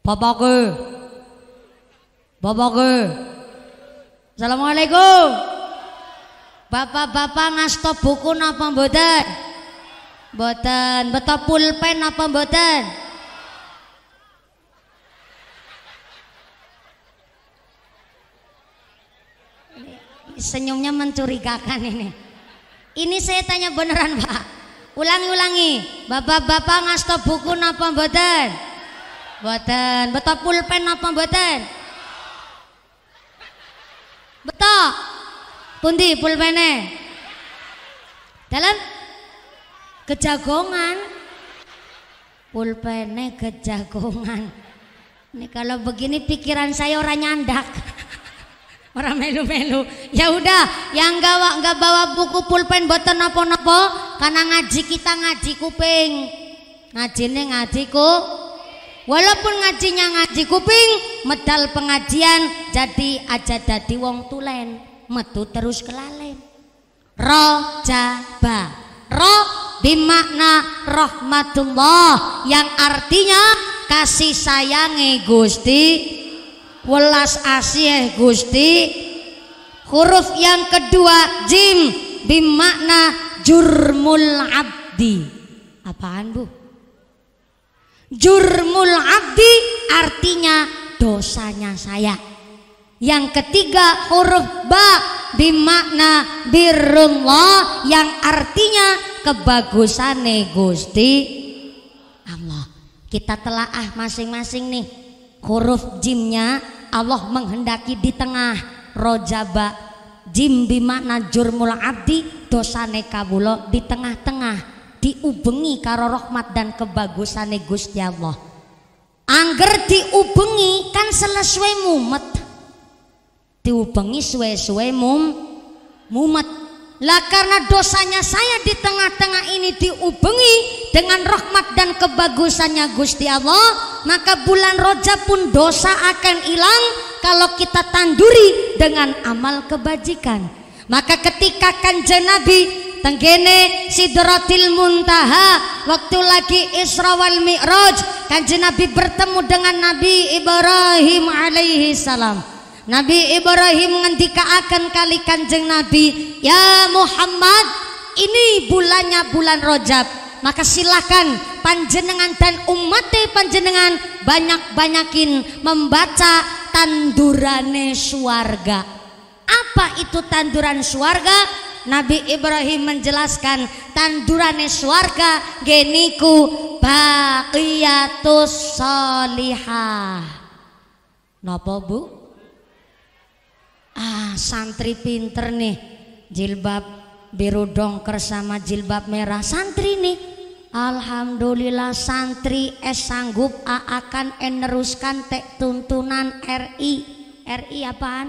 bapakku bapakku Assalamualaikum Bapak-bapak ngasto buku napa mboten? Mboten. Beto pulpen napa mboten? senyumnya mencurigakan ini. Ini saya tanya beneran Pak. Ulangi-ulangi, bapak-bapak ngasto buku napa mboten? Mboten, beto pulpen napa mboten? Betok. Pundi pulpene? Dalam kejagongan. Pulpene kejagongan. Ini kalau begini pikiran saya orang nyandak. Orang melu-melu. Ya udah, yang gawa nggak bawa buku pulpen buat nopo-nopo, karena ngaji kita ngaji kuping. ngaji nih ngaji ku. Walaupun ngajinya ngaji kuping, medal pengajian jadi aja jadi wong tulen, metu terus kelalen. jaba, Roh bimakna rahmatullah yang artinya kasih sayangi Gusti welas asih eh, Gusti huruf yang kedua jim bimakna jurmul abdi apaan bu jurmul abdi artinya dosanya saya yang ketiga huruf ba bimakna birullah yang artinya kebagusan Gusti Allah. Kita telah ah masing-masing nih huruf jimnya Allah menghendaki di tengah rojaba jim bimana jurmul abdi dosa kabulo di tengah-tengah diubengi karo rahmat dan kebagusane Gusti Allah angger diubengi kan selesai mumet diubengi suwe-suwe mum mumet lah karena dosanya saya di tengah-tengah ini diubengi dengan rahmat dan kebagusannya Gusti Allah maka bulan Rojab pun dosa akan hilang kalau kita tanduri dengan amal kebajikan. Maka ketika kanjeng Nabi tenggene Sidratil Muntaha waktu lagi Isra wal Mi'raj kanjeng Nabi bertemu dengan Nabi Ibrahim alaihi salam Nabi Ibrahim ngendika akan kali kanjeng Nabi ya Muhammad ini bulannya bulan Rojab maka silakan panjenengan dan umat panjenengan banyak-banyakin membaca tandurane suarga apa itu tanduran suarga Nabi Ibrahim menjelaskan tandurane suarga geniku baqiyatus solihah nopo bu ah santri pinter nih jilbab biru dongker sama jilbab merah santri nih Alhamdulillah santri es sanggup A akan eneruskan tek tuntunan RI RI apaan?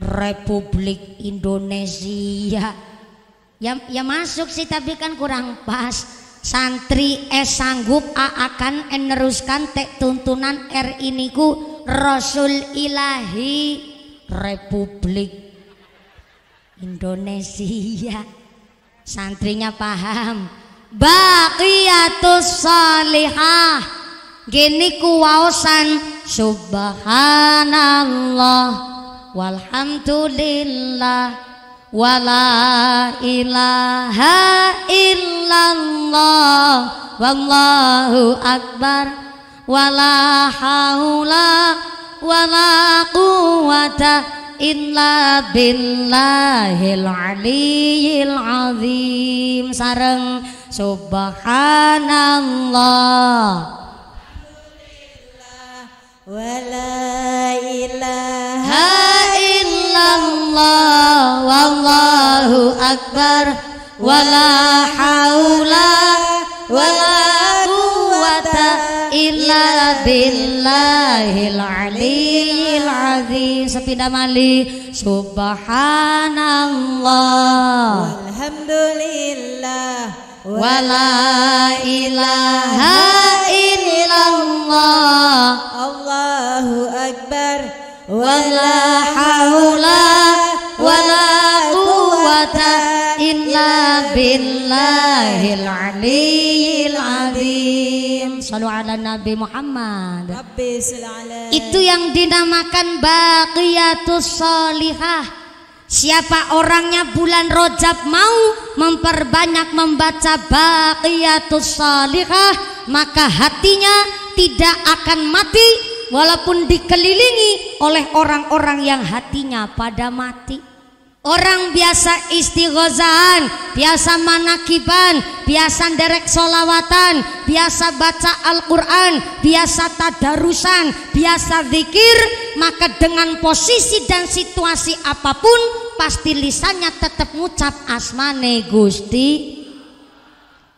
Republik Indonesia ya, ya masuk sih tapi kan kurang pas santri es sanggup A akan eneruskan tek tuntunan RI niku Rasul Ilahi Republik Indonesia santrinya paham baqiyatus salihah gini kuwaosan subhanallah walhamdulillah wala ilaha illallah wallahu akbar wala haula wala quwata illa billahil aliyil azim sareng subhanallah wala ilaha illallah wallahu akbar wala haula wala quwata illa billahil aliyil azim sepindah mali subhanallah alhamdulillah wala ilaha illallah Allahu akbar wala haula wala quwata إلا بالله aliyyil azim Salu ala Nabi Muhammad Itu yang dinamakan Baqiyatus Salihah. Siapa orangnya bulan Rojab mau memperbanyak membaca baqiyatus salihah maka hatinya tidak akan mati walaupun dikelilingi oleh orang-orang yang hatinya pada mati. Orang biasa istighozaan biasa manakiban, biasa derek solawatan, biasa baca Al-Quran, biasa tadarusan, biasa zikir, maka dengan posisi dan situasi apapun, pasti lisannya tetap ngucap asmane gusti.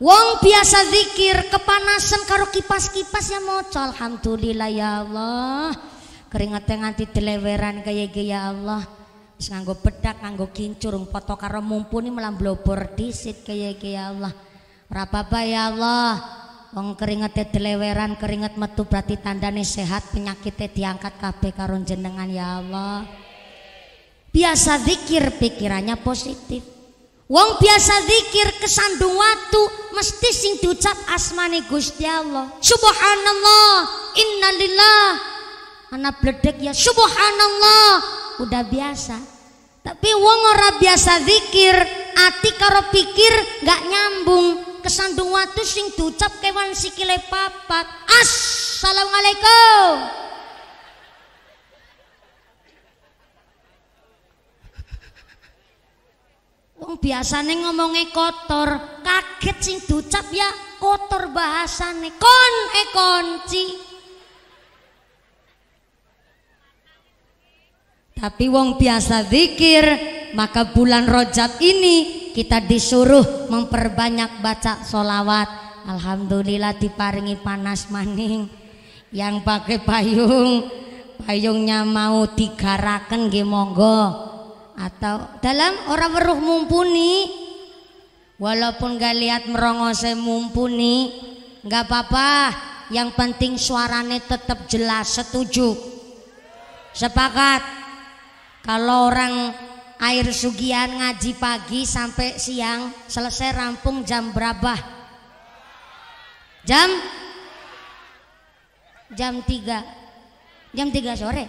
Wong biasa zikir, kepanasan karo kipas-kipas ya moco, Alhamdulillah ya Allah. Keringatnya nganti deleweran kayak ya Allah wis nganggo bedak nganggo kincur foto karo mumpuni malam blobor disit kaya kaya Allah ora apa ya Allah wong keringete deleweran keringet metu berarti tandane sehat penyakitnya diangkat kabeh karo jenengan ya Allah biasa zikir pikirannya positif wong biasa zikir kesandung waktu mesti sing diucap asmane Gusti Allah subhanallah innalillah anak bledek ya subhanallah udah biasa tapi wong ora biasa zikir ati karo pikir gak nyambung kesandung watu sing diucap kewan sikile papat assalamualaikum Wong biasane ngomongnya kotor, kaget sing diucap ya kotor bahasane. Kon e konci. Tapi wong biasa zikir, maka bulan Rojab ini kita disuruh memperbanyak baca solawat. Alhamdulillah diparingi panas maning. Yang pakai payung, payungnya mau digarakan nggih monggo. Atau dalam orang weruh mumpuni. Walaupun gak lihat merongose mumpuni, nggak apa-apa. Yang penting suarane tetap jelas, setuju. Sepakat. Kalau orang air sugian ngaji pagi sampai siang selesai rampung jam berapa? Jam jam 3. Jam 3 sore.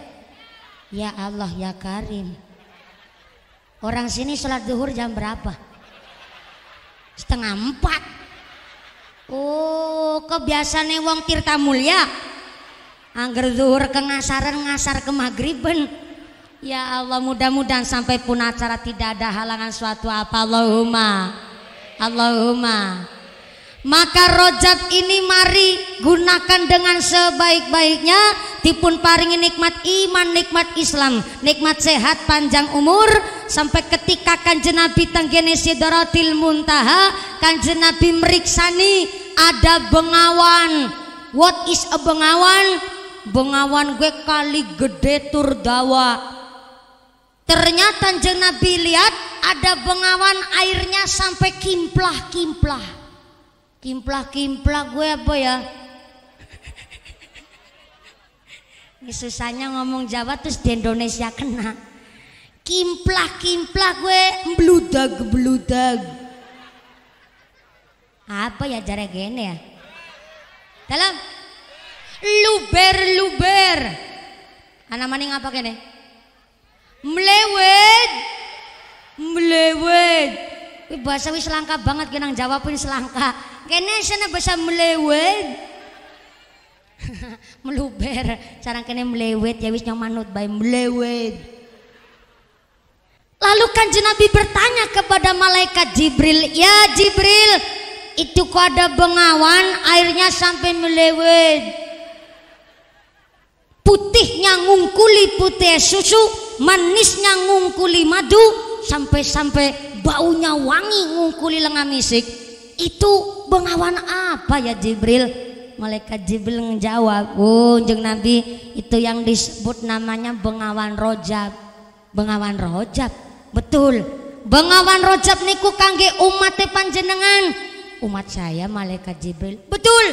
Ya Allah ya Karim. Orang sini sholat duhur jam berapa? Setengah empat. Oh, kebiasaan wong tirta mulia. Angger duhur ke ngasaran ngasar ke magriben. Ya Allah mudah-mudahan sampai pun acara tidak ada halangan suatu apa Allahumma Allahumma maka rojab ini mari gunakan dengan sebaik-baiknya tipun paringi nikmat iman nikmat Islam nikmat sehat panjang umur sampai ketika kanjeng Nabi tanggene sidaratil muntaha kanjeng Nabi meriksani ada bengawan what is a bengawan bengawan gue kali gede tur dawa Ternyata jeng Nabi lihat ada bengawan airnya sampai kimplah-kimplah. Kimplah-kimplah gue apa ya? Ini susahnya ngomong Jawa terus di Indonesia kena. Kimplah-kimplah gue bludag bludag Apa ya jarak gini ya? Dalam luber-luber. Anak maning apa gini? Mlewet. Mlewet. bahasa wis langka banget ki nang Jawa pun selangka. Kene sana bahasa mlewet. meluber cara kene mlewet ya wis manut, bae mlewet. Lalu kan Nabi bertanya kepada malaikat Jibril, "Ya Jibril, itu kok ada bengawan airnya sampai melewet. Putihnya ngungkuli putih susu, manisnya ngungkuli madu sampai-sampai baunya wangi ngungkuli lengan misik itu bengawan apa ya Jibril malaikat Jibril menjawab kunjung oh, Nabi itu yang disebut namanya bengawan rojab bengawan rojab betul bengawan rojab niku kangge umat panjenengan umat saya malaikat Jibril betul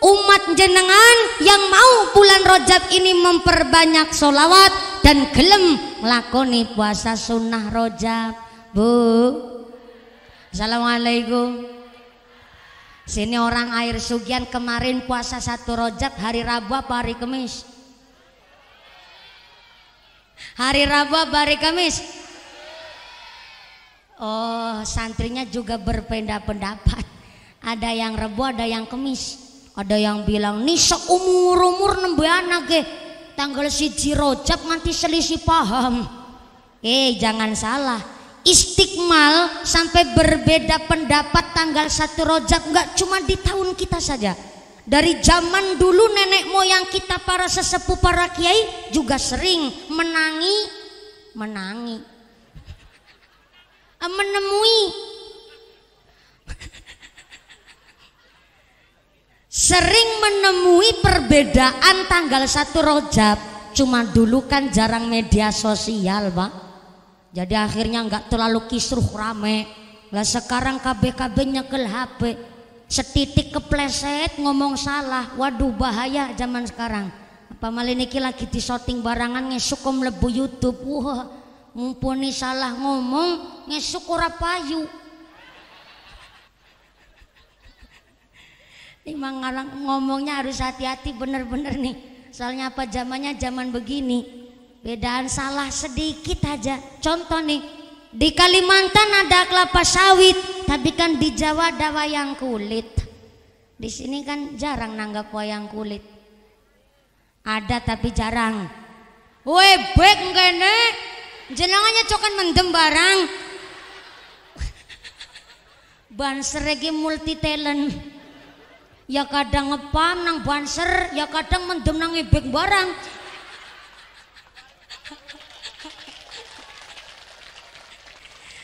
umat jenengan yang mau bulan rojab ini memperbanyak solawat dan gelem melakoni puasa sunnah rojab bu Assalamualaikum sini orang air sugian kemarin puasa satu rojab hari Rabu apa hari Kamis hari Rabu apa hari Kamis oh santrinya juga berpendapat pendapat ada yang rebu ada yang kemis ada yang bilang nisa umur umur nembe anak tanggal siji rojab nanti selisih paham eh jangan salah istiqmal sampai berbeda pendapat tanggal satu rojab nggak cuma di tahun kita saja dari zaman dulu nenek moyang kita para sesepuh para kiai juga sering menangi menangi menemui sering menemui perbedaan tanggal satu rojab cuma dulu kan jarang media sosial bang. jadi akhirnya nggak terlalu kisruh rame lah sekarang KBKB nyekel HP setitik kepleset ngomong salah waduh bahaya zaman sekarang apa malah niki lagi di shooting barangan ngesuk lebu YouTube wah mumpuni salah ngomong ngesuk ora payu Ini mengarang ngomongnya harus hati-hati bener-bener nih. Soalnya apa zamannya zaman begini. Bedaan salah sedikit aja. Contoh nih, di Kalimantan ada kelapa sawit, tapi kan di Jawa ada wayang kulit. Di sini kan jarang nanggap wayang kulit. Ada tapi jarang. enggak kene. Jenengannya cokan mendem barang. Banser multi talent ya kadang ngepam nang banser ya kadang mendem nang ngebek barang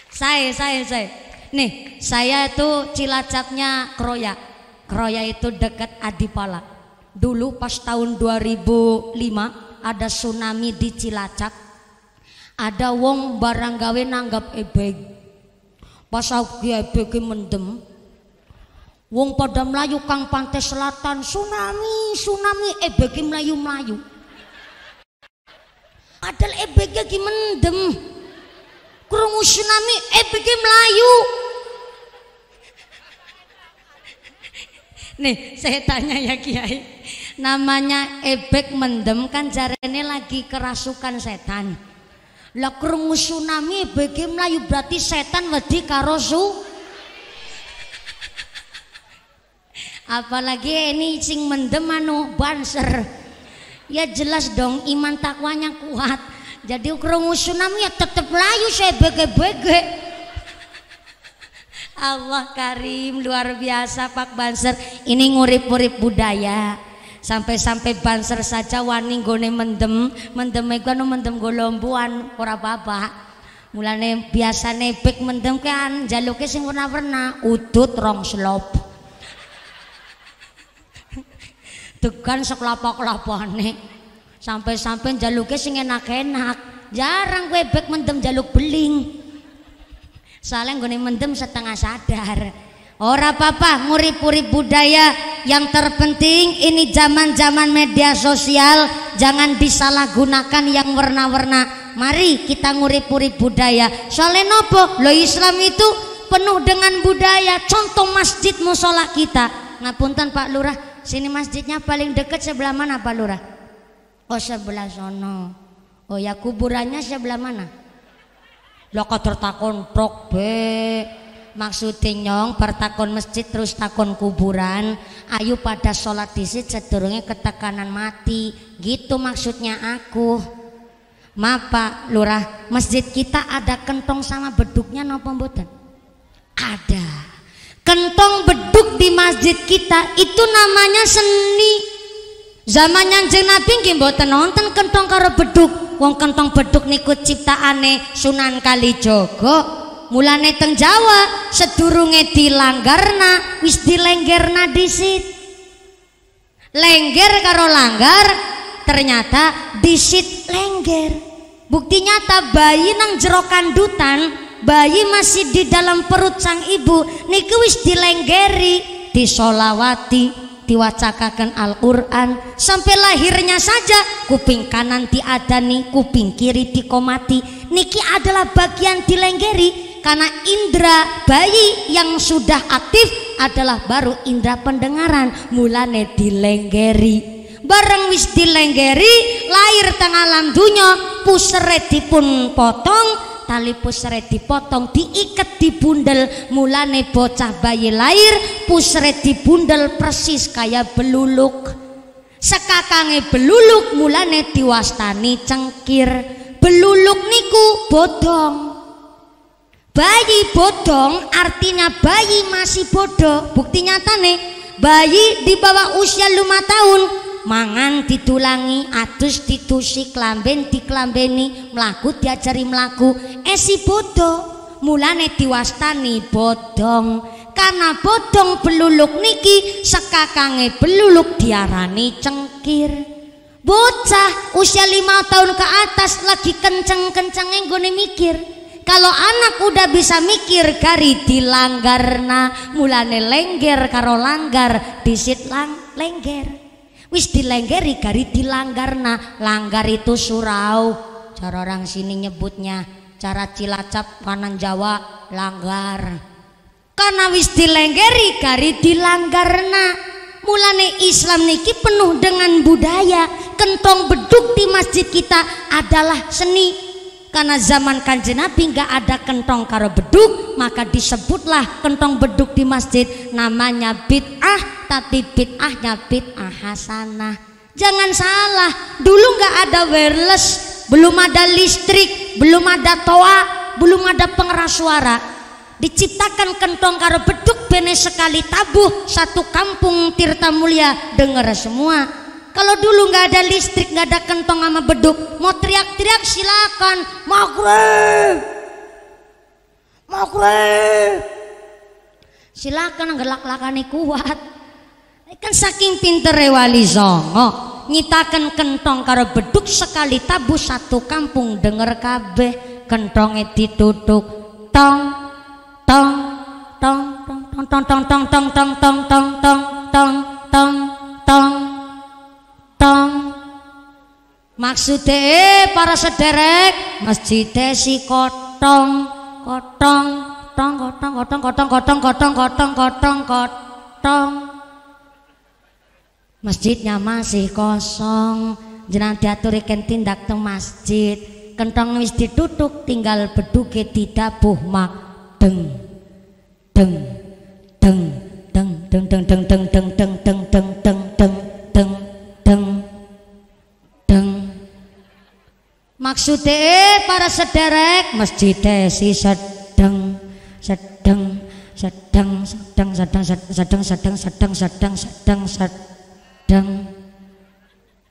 saya saya saya nih saya itu cilacapnya Kroya. Kroya itu dekat Adipala dulu pas tahun 2005 ada tsunami di Cilacap ada wong barang gawe nanggap ebeg pas aku ebeg mendem Wong pada Melayu kang pantai selatan tsunami, tsunami EBG eh, Melayu Melayu, Padahal EBG eh, lagi mendem. Krungu tsunami EBG eh, Melayu. Nih, saya tanya ya Kiai. Namanya ebek mendem kan jarene lagi kerasukan setan. Lah krungu tsunami EBG Melayu berarti setan wedi karo su. apalagi ini sing mendem anu banser ya jelas dong iman takwanya kuat jadi ukrungu tsunami ya tetep layu saya bege-bege Allah karim luar biasa Pak Banser ini ngurip-urip budaya sampai-sampai Banser saja wani gone mendem mendem iku anu mendem golombuan ora babak mulane biasane bek mendem kan jaluke sing warna-warna utut rong slop Degan sekelapa-kelapane. Sampai-sampai jaluknya sing enak-enak. Jarang bebek mendem jaluk beling. Soalnya gue mendem setengah sadar. Ora apa-apa nguri puri budaya yang terpenting ini zaman-zaman media sosial jangan disalahgunakan yang warna-warna mari kita nguri puri budaya soalnya nopo lo Islam itu penuh dengan budaya contoh masjid musola kita ngapunten Pak Lurah Sini masjidnya paling dekat sebelah mana Pak Lurah? Oh sebelah sono. Oh ya kuburannya sebelah mana? Loko tertakon prok be. Maksudnya nyong bertakon masjid terus takon kuburan. Ayu pada sholat disit sedurungnya ketekanan mati. Gitu maksudnya aku. Maaf Pak Lurah, masjid kita ada kentong sama beduknya no pembuatan? Ada kentong beduk di masjid kita itu namanya seni zaman yang nabi nggih nonton kentong karo beduk wong kentong beduk niku ciptaane Sunan Kalijogo mulane teng Jawa sedurunge dilanggarna wis dilenggerna disit lengger karo langgar ternyata disit lengger bukti nyata bayi nang jero kandutan bayi masih di dalam perut sang ibu niku wis dilenggeri disolawati diwacakakan Al-Quran sampai lahirnya saja kuping kanan diadani kuping kiri dikomati niki adalah bagian dilenggeri karena indera bayi yang sudah aktif adalah baru indera pendengaran mulane dilenggeri bareng wis dilenggeri lahir tengah landunya pusere dipun potong tali pusret dipotong diiket dibundel mulane bocah bayi lahir pusret dibundel persis kayak beluluk sekakange beluluk mulane diwastani cengkir beluluk niku bodong bayi bodong artinya bayi masih bodoh bukti nyata nih bayi di bawah usia lima tahun mangan ditulangi adus ditusi klamben klambeni melaku diajari melaku. esi bodoh mulane diwastani bodong karena bodong beluluk niki sekakange beluluk diarani cengkir bocah usia lima tahun ke atas lagi kenceng-kencengnya gue mikir kalau anak udah bisa mikir kari nah mulane lengger karo langgar disit lang lengger wis dilenggeri gari na langgar itu surau cara orang sini nyebutnya cara cilacap kanan jawa langgar karena wis dilenggeri gari na mulane Islam niki penuh dengan budaya kentong beduk di masjid kita adalah seni karena zaman kanjeng Nabi nggak ada kentong karo beduk maka disebutlah kentong beduk di masjid namanya bid'ah tapi bid'ahnya bid'ah hasanah jangan salah dulu nggak ada wireless belum ada listrik belum ada toa belum ada pengeras suara diciptakan kentong karo beduk bene sekali tabuh satu kampung Tirta Mulia dengar semua kalau dulu nggak ada listrik, nggak ada kentong sama beduk, mau teriak-teriak silakan. Maghrib, maghrib. Silakan gelak lakannya kuat. Kan saking pinter wali songo nyitakan kentong karo beduk sekali tabu satu kampung denger kabeh tong tong, tong tong tong tong tong tong tong tong tong tong tong tong tong tong tong maksude para sederek masjid si kotong kotong kotong kotong kotong kotong kotong kotong kotong kotong kotong masjidnya masih kosong jenang diaturikan tindak teng masjid kentong wis ditutup tinggal beduke tidak buh mak deng deng deng deng deng deng deng deng deng deng deng deng deng Maksudnya para sederek masjid si sedeng sedeng sedeng sedeng sedeng sedeng sedeng sedeng sedeng sedeng sedeng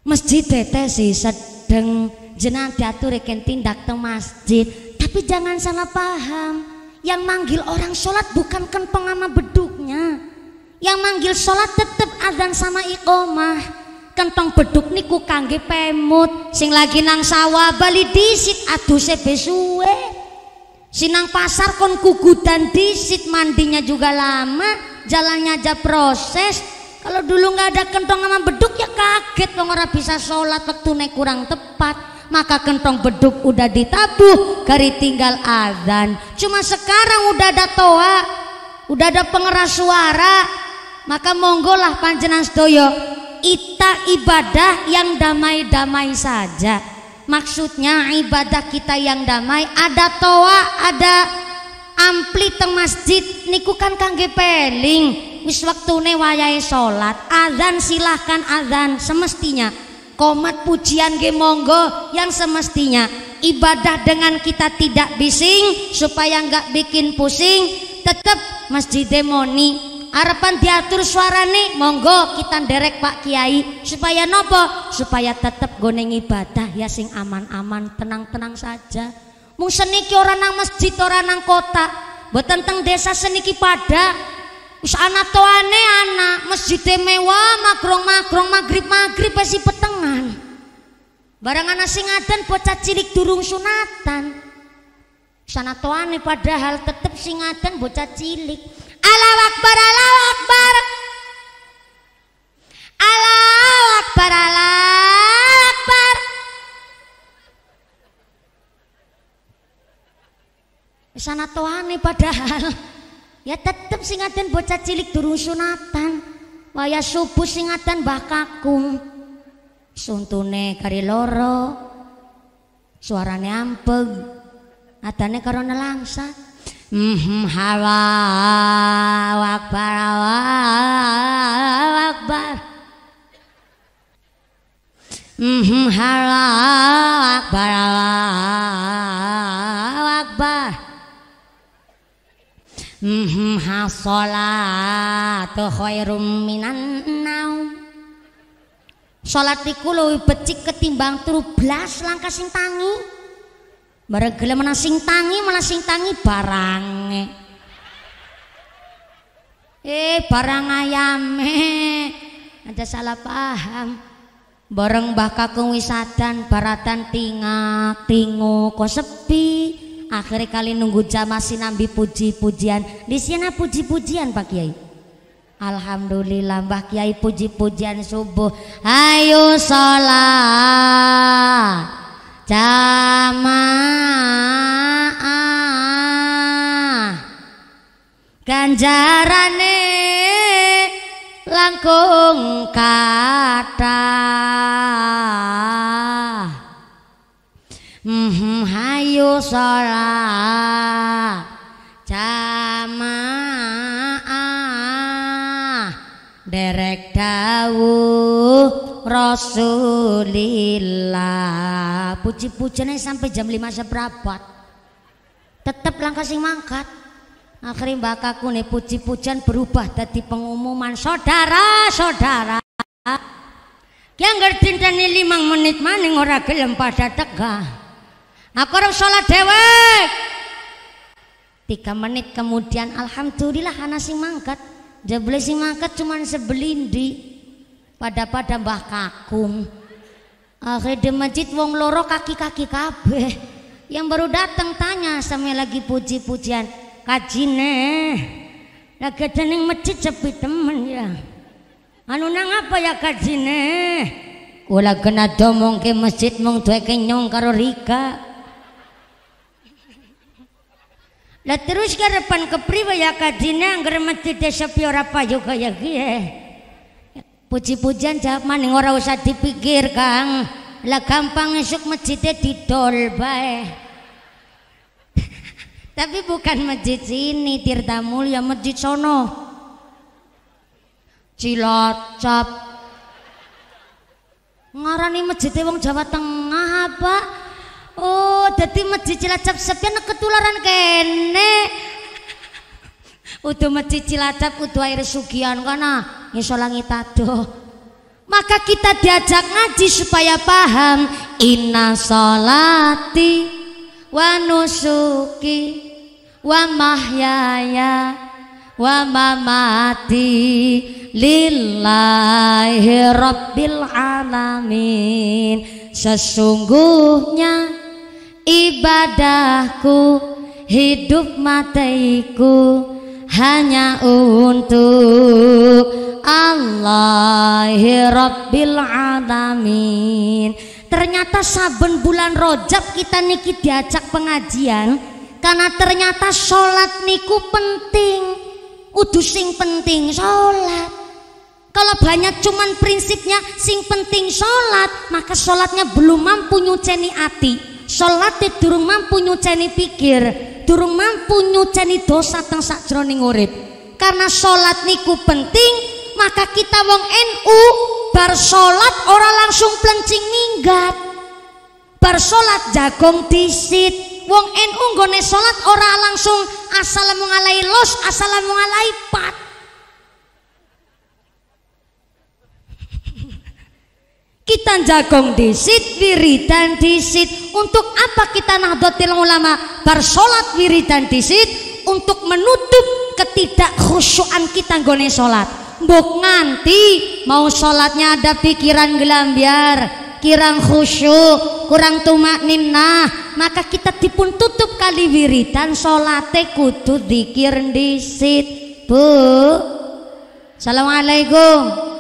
masjid teh si sedeng jenang diatur ikan tindak ke masjid tapi jangan salah paham yang manggil orang sholat bukan kan sama beduknya yang manggil sholat tetap adzan sama iqomah kentong beduk niku kangge pemut sing lagi nang sawah bali disit aduse besuwe sinang pasar kon kugudan disit mandinya juga lama jalannya aja proses kalau dulu nggak ada kentong sama beduk ya kaget wong ora bisa sholat waktu naik kurang tepat maka kentong beduk udah ditabuh kari tinggal azan cuma sekarang udah ada toa udah ada pengeras suara maka monggolah panjenan sedoyo kita ibadah yang damai-damai saja maksudnya ibadah kita yang damai ada toa ada ampli teng masjid niku kan kangge peling wis wektune wayahe salat azan silahkan azan semestinya komat pujian ge monggo yang semestinya ibadah dengan kita tidak bising supaya nggak bikin pusing tetap masjid demoni Arepan diatur nih, monggo kita nderek Pak Kiai supaya nopo supaya tetep gone ibadah ya sing aman-aman tenang-tenang saja mung seniki ora nang masjid ora nang kota mboten teng desa seniki pada wis anak toane anak masjid mewah magrong-magrong magrib-magrib pasti petengan barang anak sing adan bocah cilik durung sunatan sanatoane padahal tetep sing adan bocah cilik Allahu Akbar, Allahu Akbar. Allahu Akbar, Allahu Akbar. Sana toane padahal. Ya tetep singatan bocah cilik durung sunatan. Waya subuh singatan mbah kakung. Suntune kari loro. Suarane ampeg. Adane karo nelangsa. Mm-hmm. Allahu Akbar wakbar Akbar Allahu Akbar wakbar mm-hmm. Akbar mm-hmm. As-salatu khairum minan naum Salat iku luwih becik ketimbang 13 langkah sing tangi Bareng mana sing tangi mana sing tangi barang. Eh barang ayam Ada salah paham. Bareng Mbah Kakung wisadan baratan tinga tingu kok sepi. Akhirnya kali nunggu jam masih nambi puji-pujian. Di sini puji-pujian Pak Kiai. Alhamdulillah Mbah Kiai puji-pujian subuh. Ayo sholat. jamaah ganjarane langkung kata hmm hayu sholat jamaah derek dawuh Rasulillah puji pujian sampai jam 5 seberapa, tetap langkah sing mangkat akhirnya mbak nih puji-pujian berubah dari pengumuman saudara-saudara yang ini limang menit maning ora gelem pada tegah aku harus sholat dewek tiga menit kemudian alhamdulillah anak sing mangkat Jebule sing mangkat cuman sebelindi. Pada-pada Mbah Kakung. Akhirnya di masjid wong loro kaki-kaki kabeh. Yang baru datang tanya sampe lagi puji-pujian. Kajine. Lagi dening masjid sepi temen ya. Anu nang apa ya kajine? Ula kena domong ke masjid mung duwe kenyong karo Rika. La terus ke kepriwa ya kadina anggar mati desa piora payuga ya gie. Ya, Puji-pujian jawab maning ora usah dipikir Kang. Lah gampang esuk masjidnya didol bae. Tapi bukan masjid sini Tirta Mulia, ya masjid sono. Cilacap. Ngarani masjidnya wong Jawa Tengah apa? Oh, jadi masjid Cilacap sepi ketularan kene. Udah masjid Cilacap udah air sugian kana, ngiso langit Maka kita diajak ngaji supaya paham Inna solati wa nusuki wa mahyaya wa mamati lillahi rabbil alamin Sesungguhnya ibadahku hidup matiku hanya untuk Allah Rabbil Alamin ternyata saben bulan rojab kita niki diajak pengajian karena ternyata sholat niku penting udus sing penting sholat kalau banyak cuman prinsipnya sing penting sholat maka sholatnya belum mampu nyuceni hati salate durung mampu nyuceni pikir durung mampu nyuceni dosa teng sakjroning urip karena salat niku penting maka kita wong NU bar salat ora langsung plencing minggat bar salat jagong disit wong NU nggone salat ora langsung assalamualaikum los assalamualaikum pat Kita jagong disit, wiridan disit. Untuk apa kita nahdlatul ulama bersolat wiridan disit? Untuk menutup ketidak khusyuan kita goni solat. Buk nganti mau solatnya ada pikiran gelambiar, kirang khusyuk kurang tumak ninah maka kita dipun tutup kali wiridan solate kudu dikir disit bu Assalamualaikum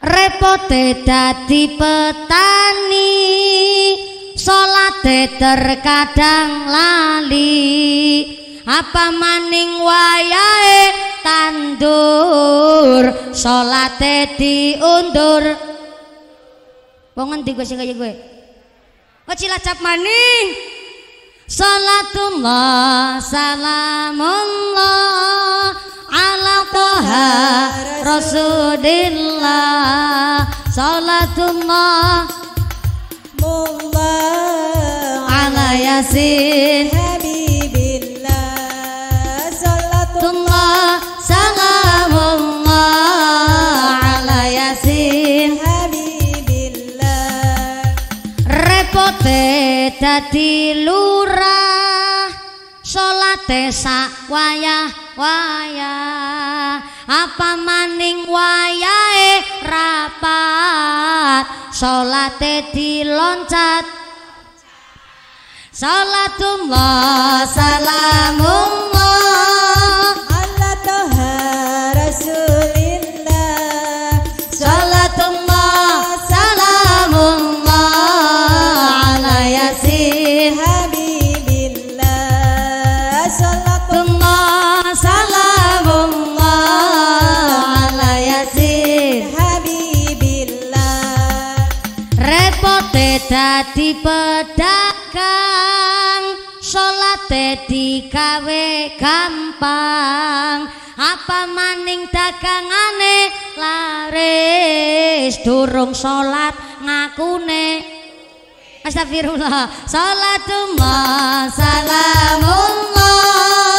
repote dadi petani salate terkadang lali apa maning wayahe tandur salate diundur wong ngendi kowe sing kaya kowe kok oh, cilacap maning Salatullah salamullah ala toha rasulillah Salatullah mullah ala yasin dadi lurah salat desa wayah-wayah apa maning wayahe rapat salat e diloncat salatullah salamullah dadi pedagang salat dikawe gampang apa maning dagangane laris durung salat ngakune astagfirullah salatu ma salamullah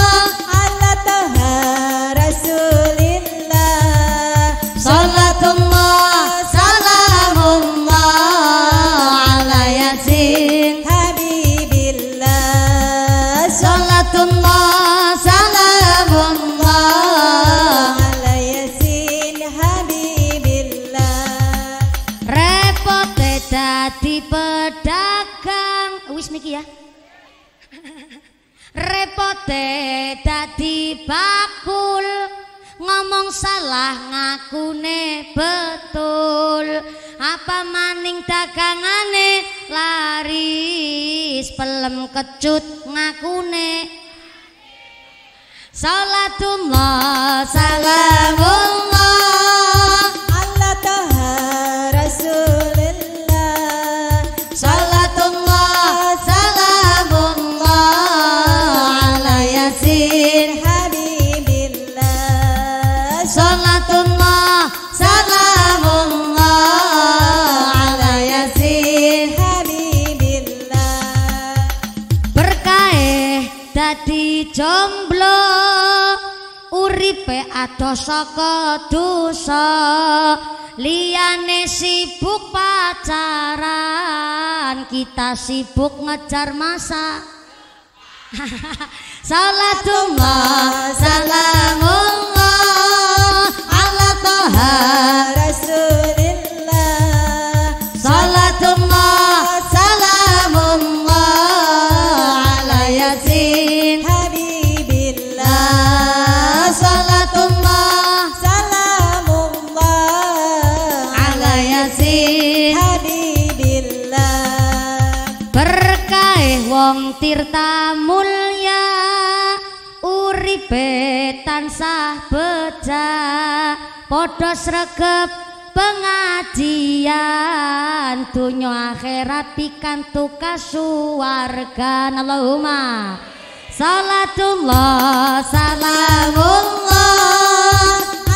te dadi bakul ngomong salah ngakune betul apa maning dagangane lari pelem kecut ngakune salatullah salamullah adoh saka dosa liyane sibuk pacaran kita sibuk ngejar masa salah salamullah Allah toha rasul wong tirta mulya uripe tansah becak padha sregep pengajian dunya akhirat pikantuk kasuwargan Allahumma salatullah salamullah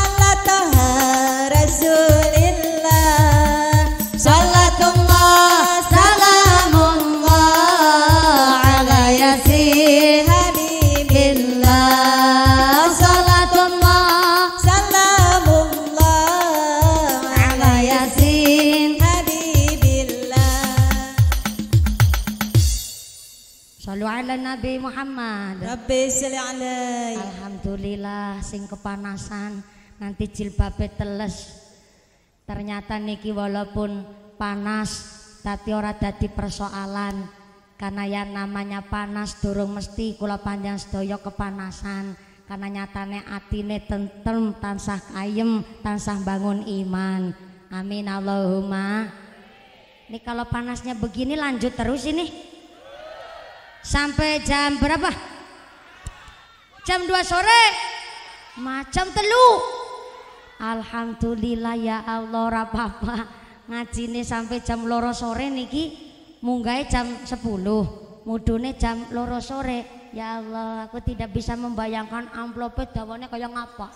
Nabi Muhammad. Rabbi sholli alaihi. Alhamdulillah sing kepanasan nanti jilbabe teles. Ternyata niki walaupun panas tapi ora dadi persoalan karena yang namanya panas durung mesti kula panjang sedaya kepanasan karena nyatane atine tentrem tansah kayem tansah bangun iman amin Allahumma ini kalau panasnya begini lanjut terus ini sampai jam berapa? Jam 2 sore. Macam telu. Alhamdulillah ya Allah ora apa-apa. Ngajine sampai jam loro sore niki Munggai jam 10. Mudune jam loro sore. Ya Allah, aku tidak bisa membayangkan amplopnya dawane kayak ngapa.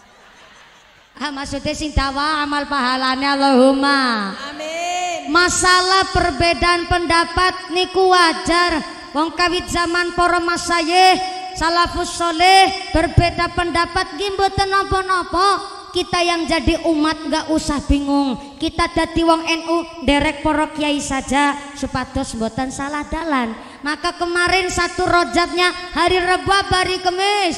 Ah, maksudnya sing dawa amal pahalane Allahumma. Amin. Masalah perbedaan pendapat niku wajar wong kawit zaman para masayih salafus soleh berbeda pendapat gimbo nopo-nopo kita yang jadi umat nggak usah bingung kita dati wong NU derek poro kiai saja supados sebutan salah dalan maka kemarin satu rojatnya hari Rabu hari Kemis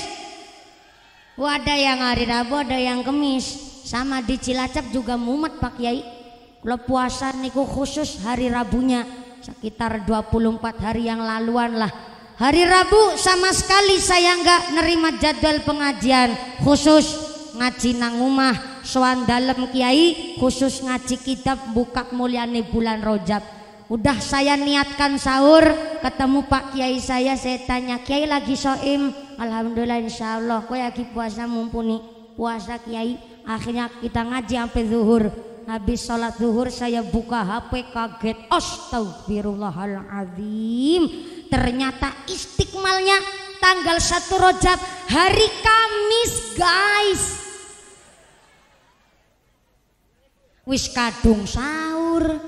wadah yang hari Rabu ada yang Kemis sama di Cilacap juga mumet Pak Kiai kalau puasa niku khusus hari Rabunya sekitar 24 hari yang laluan lah hari Rabu sama sekali saya nggak nerima jadwal pengajian khusus ngaji nangumah umah soan dalem kiai khusus ngaji kitab buka nih bulan rojab udah saya niatkan sahur ketemu pak kiai saya saya tanya kiai lagi soim alhamdulillah insyaallah kok lagi puasa mumpuni puasa kiai akhirnya kita ngaji sampai zuhur habis sholat zuhur saya buka HP kaget astagfirullahaladzim ternyata istiqmalnya tanggal 1 Rojab hari Kamis guys wis kadung sahur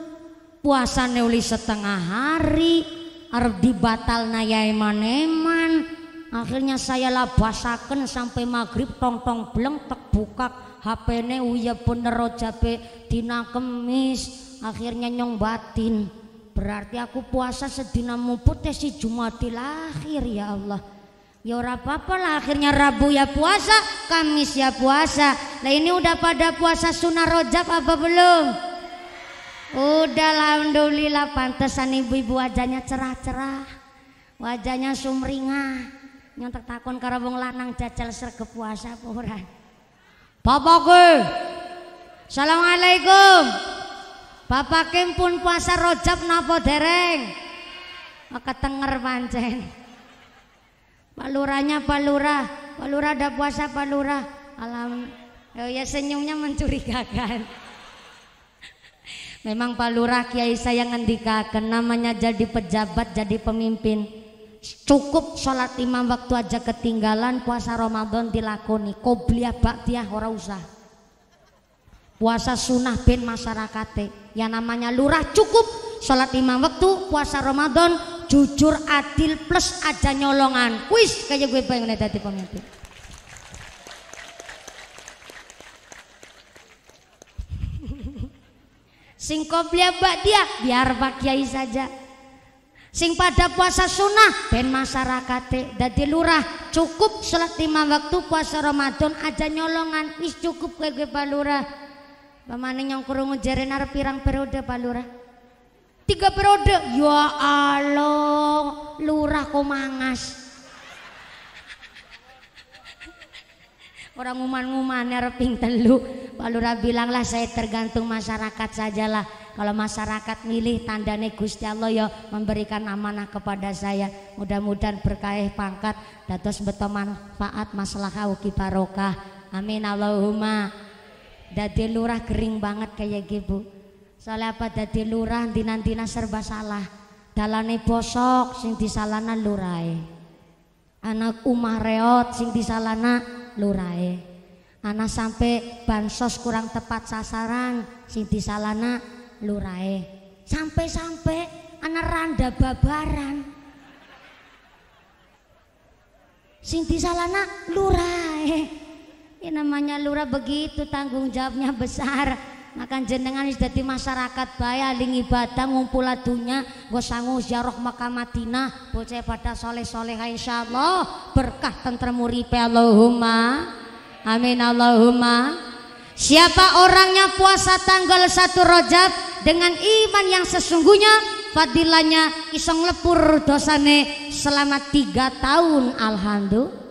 puasa neuli setengah hari harus dibatal naya eman-eman akhirnya saya labasaken sampai maghrib tong-tong beleng tek bukak HP-ne uya bener rojabe dina kemis akhirnya nyong batin berarti aku puasa sedina mumput ya si Jumatil akhir ya Allah ya ora apa lah akhirnya Rabu ya puasa Kamis ya puasa Nah ini udah pada puasa sunnah rojab apa belum udah alhamdulillah pantesan ibu-ibu wajahnya cerah-cerah wajahnya sumringah nyontek takon karabung lanang jajal serge puasa pura. Bapakku. Assalamualaikum. Bapak Kim pun puasa rojab napa dereng? Oh, tenger pancen. Pak Lurahnya Pak Lurah, Pak Lurah ada puasa Pak Lurah. Alam, oh ya senyumnya mencurigakan. Memang Pak Kiai saya ngendikakan namanya jadi pejabat, jadi pemimpin cukup sholat imam waktu aja ketinggalan puasa Ramadan dilakoni qobliyah baktiah ora usah puasa sunnah bin masyarakat yang namanya lurah cukup sholat imam waktu puasa Ramadan jujur adil plus aja nyolongan kuis kayak gue pengen tadi pemimpin sing qobliyah baktiah biar Pak Kiai saja sing pada puasa sunnah ben masyarakat dadi lurah cukup sholat lima waktu puasa Ramadan aja nyolongan wis cukup kowe kowe Pak Lurah pamane nyong krungu jare pirang periode Pak tiga periode ya Allah lurah kok mangas orang nguman-nguman arep ping telu Pak bilanglah saya tergantung masyarakat sajalah kalau masyarakat milih tandane Gusti Allah ya memberikan amanah kepada saya. Mudah-mudahan berkah pangkat dados beto manfaat masalah ugi barokah. Amin Allahumma. Dadi lurah kering banget kayak gitu. Soalnya apa dadi lurah dinantina serba salah. Dalane bosok sing disalana lurae. Anak umah reot sing disalana lurae. Anak sampai bansos kurang tepat sasaran sing disalana lurae sampai-sampai anak randa babaran sing disalana lurae Ini ya namanya lurah begitu tanggung jawabnya besar makan jenengan jadi masyarakat bayar ling ibadah ngumpul adunya sanggung ziarah makam Madinah bocah pada soleh soleh insyaallah berkah tentera muripe Allahumma amin Allahumma Siapa orangnya puasa tanggal satu Rajab dengan iman yang sesungguhnya fadilahnya isong lepur dosane selama tiga tahun alhamdulillah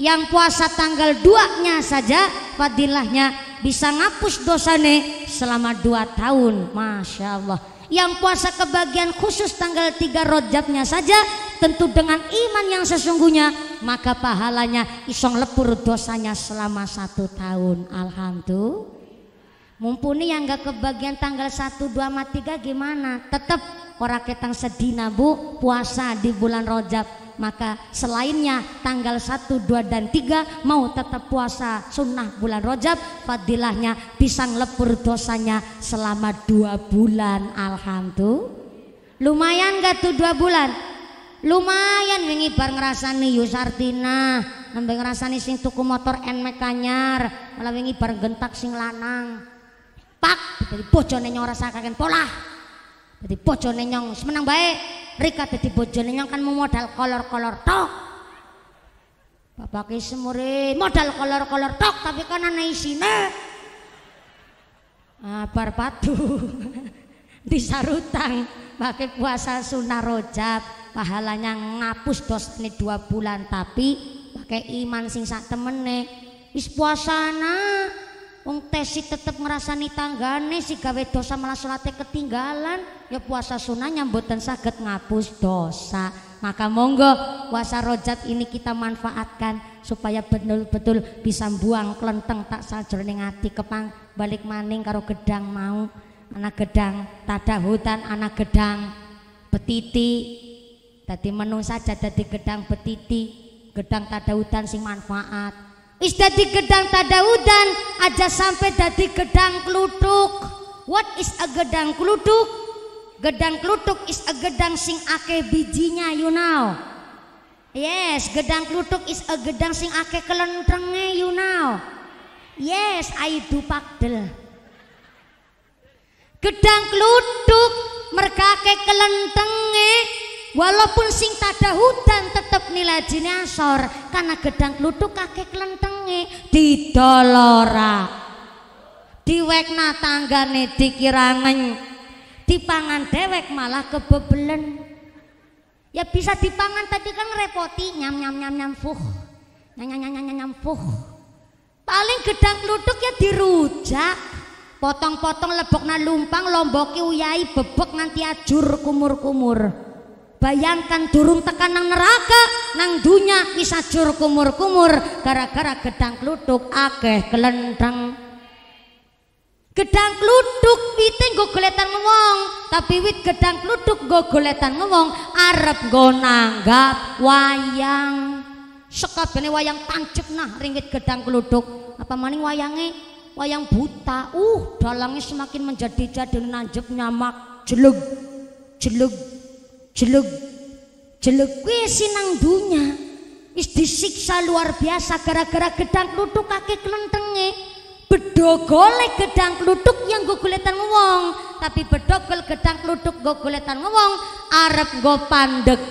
yang puasa tanggal 2 nya saja fadilahnya bisa ngapus dosane selama dua tahun Masya Allah yang puasa kebagian khusus tanggal 3 Rojabnya saja tentu dengan iman yang sesungguhnya maka pahalanya isong lepur dosanya selama satu tahun Alhamdulillah mumpuni yang gak kebagian tanggal 1, 2, 3 gimana tetap orang ketang sedina bu puasa di bulan Rojab maka selainnya tanggal 1, 2 dan 3 mau tetap puasa sunnah bulan rojab fadilahnya pisang lebur dosanya selama dua bulan alhamdulillah lumayan gak tuh dua bulan lumayan mengibar ngerasani Yusartina nembe ngerasani sing tuku motor NMK mekanyar, malah mengibar gentak sing lanang pak jadi bojone nyora sakaken pola jadi bojo nenyong semenang baik Rika jadi bojo nenyong kan modal kolor-kolor tok. Bapak semure modal kolor-kolor tok tapi kan isinya ah, barpatu di Disarutang pakai puasa sunnah rojab pahalanya ngapus dosa ini dua bulan tapi pakai iman sing sak temene wis puasana wong tesi tetep ngerasani tanggane si gawe dosa malah sholatnya ketinggalan ya puasa sunnah nyambutan sakit ngapus dosa maka monggo puasa rojat ini kita manfaatkan supaya betul-betul bisa buang kelenteng tak sajroning ngati kepang balik maning karo gedang mau anak gedang tada hutan anak gedang petiti, tadi menung saja tadi gedang petiti, gedang tada hutan sing manfaat is tadi gedang tada hutan aja sampai tadi gedang kluduk What is a gedang kluduk Gedang klutuk is a gedang sing akeh bijinya you know. Yes, gedang klutuk is a gedang sing akeh kelentrenge you know. Yes, I do pakdel. Gedang klutuk mergake kelentenge walaupun sing tada hutan tetep nilai asor karena gedang klutuk akeh kelentenge didolora diwekna tanggane dikira ngenyek dipangan dewek malah kebebelen ya bisa dipangan tadi kan repoti nyam nyam nyam nyam fuh nyam nyam nyam nyam nyam, nyam fuh paling gedang luduk ya dirujak potong-potong lebokna lumpang lomboki uyai bebek nanti ajur kumur-kumur bayangkan durung tekan nang neraka nang dunya bisa ajur kumur-kumur gara-gara gedang kluduk akeh kelentang Gedang kluduk wite nggo goletan ngomong. tapi wit gedang kluduk nggo goletan ngomong. arep nggo nanggap wayang. Sekabene wayang tancep nah ringkit gedang kluduk. Apa maning wayangnya? Wayang buta. Uh, dalangnya semakin menjadi jadi nanjep nyamak jeluk jeluk jeluk jeluk kuwi sinang dunya. Wis disiksa luar biasa gara-gara gedang kluduk kaki klentenge bedo gedang kluduk yang gue kulitan ngewong tapi bedogol gedang kluduk gue kulitan ngewong arep nggo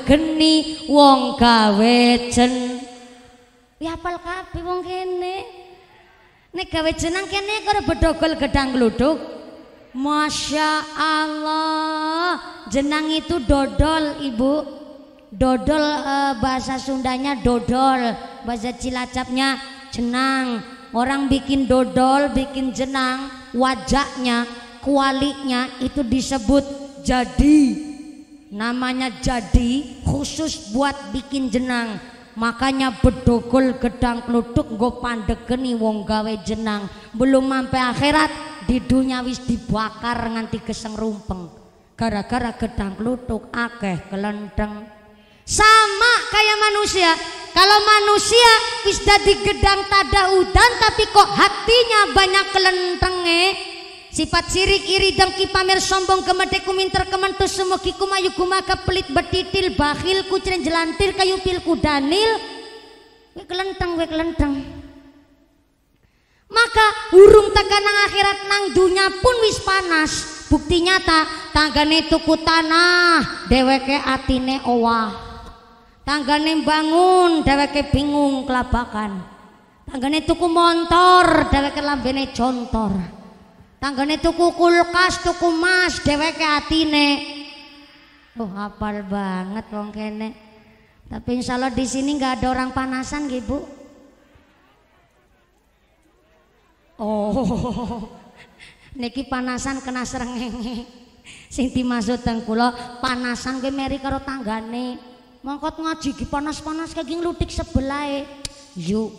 geni wong gawe jen ya apal kabeh wong kene nek gawe jenang kene karo bedogol gedang kluduk Masya Allah Jenang itu dodol ibu Dodol eh, bahasa Sundanya dodol Bahasa Cilacapnya jenang orang bikin dodol, bikin jenang, wajahnya, kualinya itu disebut jadi. Namanya jadi khusus buat bikin jenang. Makanya bedogol gedang kluduk nggo pandegeni wong gawe jenang. Belum sampai akhirat di dunia wis dibakar nganti keseng rumpeng. Gara-gara gedang kluduk akeh kelendeng Sama kayak manusia, kalau manusia wis dadi gedang tada udan tapi kok hatinya banyak kelentenge sifat sirik iri dengki pamer sombong kemedek kuminter kementus kikum kumayu kumaka pelit betitil bakhil kucren jelantir kayu pil kudanil we kelenteng we kelenteng maka urung tekanang akhirat nang dunia pun wis panas bukti nyata tanggane tuku tanah deweke atine owah tanggane bangun dheweke bingung kelabakan tanggane tuku montor dheweke lambene jontor tanggane tuku kulkas tuku mas dheweke atine Oh hafal banget wong kene tapi insya Allah di sini nggak ada orang panasan bu? oh niki panasan kena serengenge Sinti dimaksud teng panasan gue meri karo tanggane mangkat ngaji ki panas-panas kayak gini lutik sebelah yuk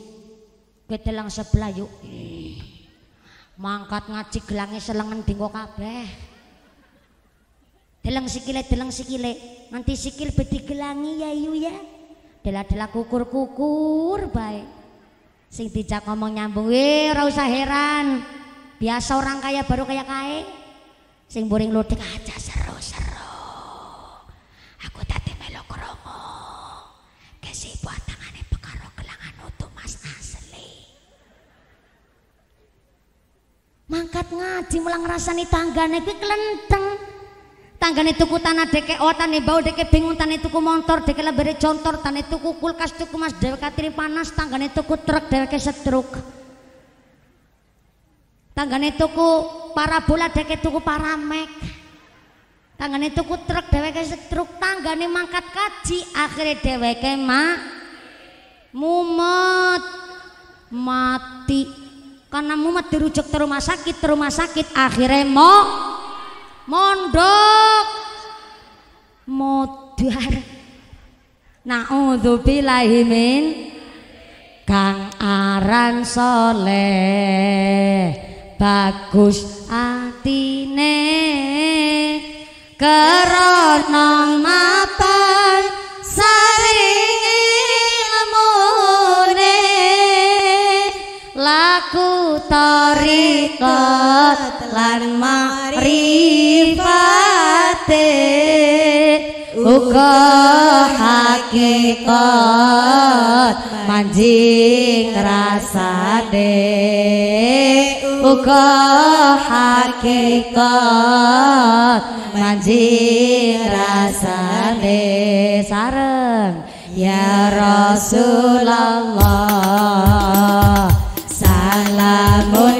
betelang sebelah yuk mangkat ngaji gelangi selengan dinggo kabeh deleng sikile deleng sikile nanti sikil beti gelangi ya yu ya dela-dela kukur-kukur baik sing dijak ngomong nyambung weh ora heran biasa orang kaya baru kaya kae sing boring lutik aja seru mangkat ngaji mulang ngrasani tanggane kuwi kelenteng tanggane tuku tanah deke oh nih bau deke bingung tane tuku motor deke lebere contor tane tuku kulkas tuku mas dewek katiri panas tanggane tuku truk deweke setruk tanggane tuku parabola deke tuku paramek tanggane tuku truk deweke setruk tanggane mangkat kaji akhirnya deweke mak mumet mati karena mumet dirujuk ke rumah sakit ke sakit akhirnya mo mondok modar min. kang aran soleh bagus atine keronong mata tarikat lan marifate uga hakikat manjing rasane uga hakikat manjing rasane sareng ya rasulullah boy.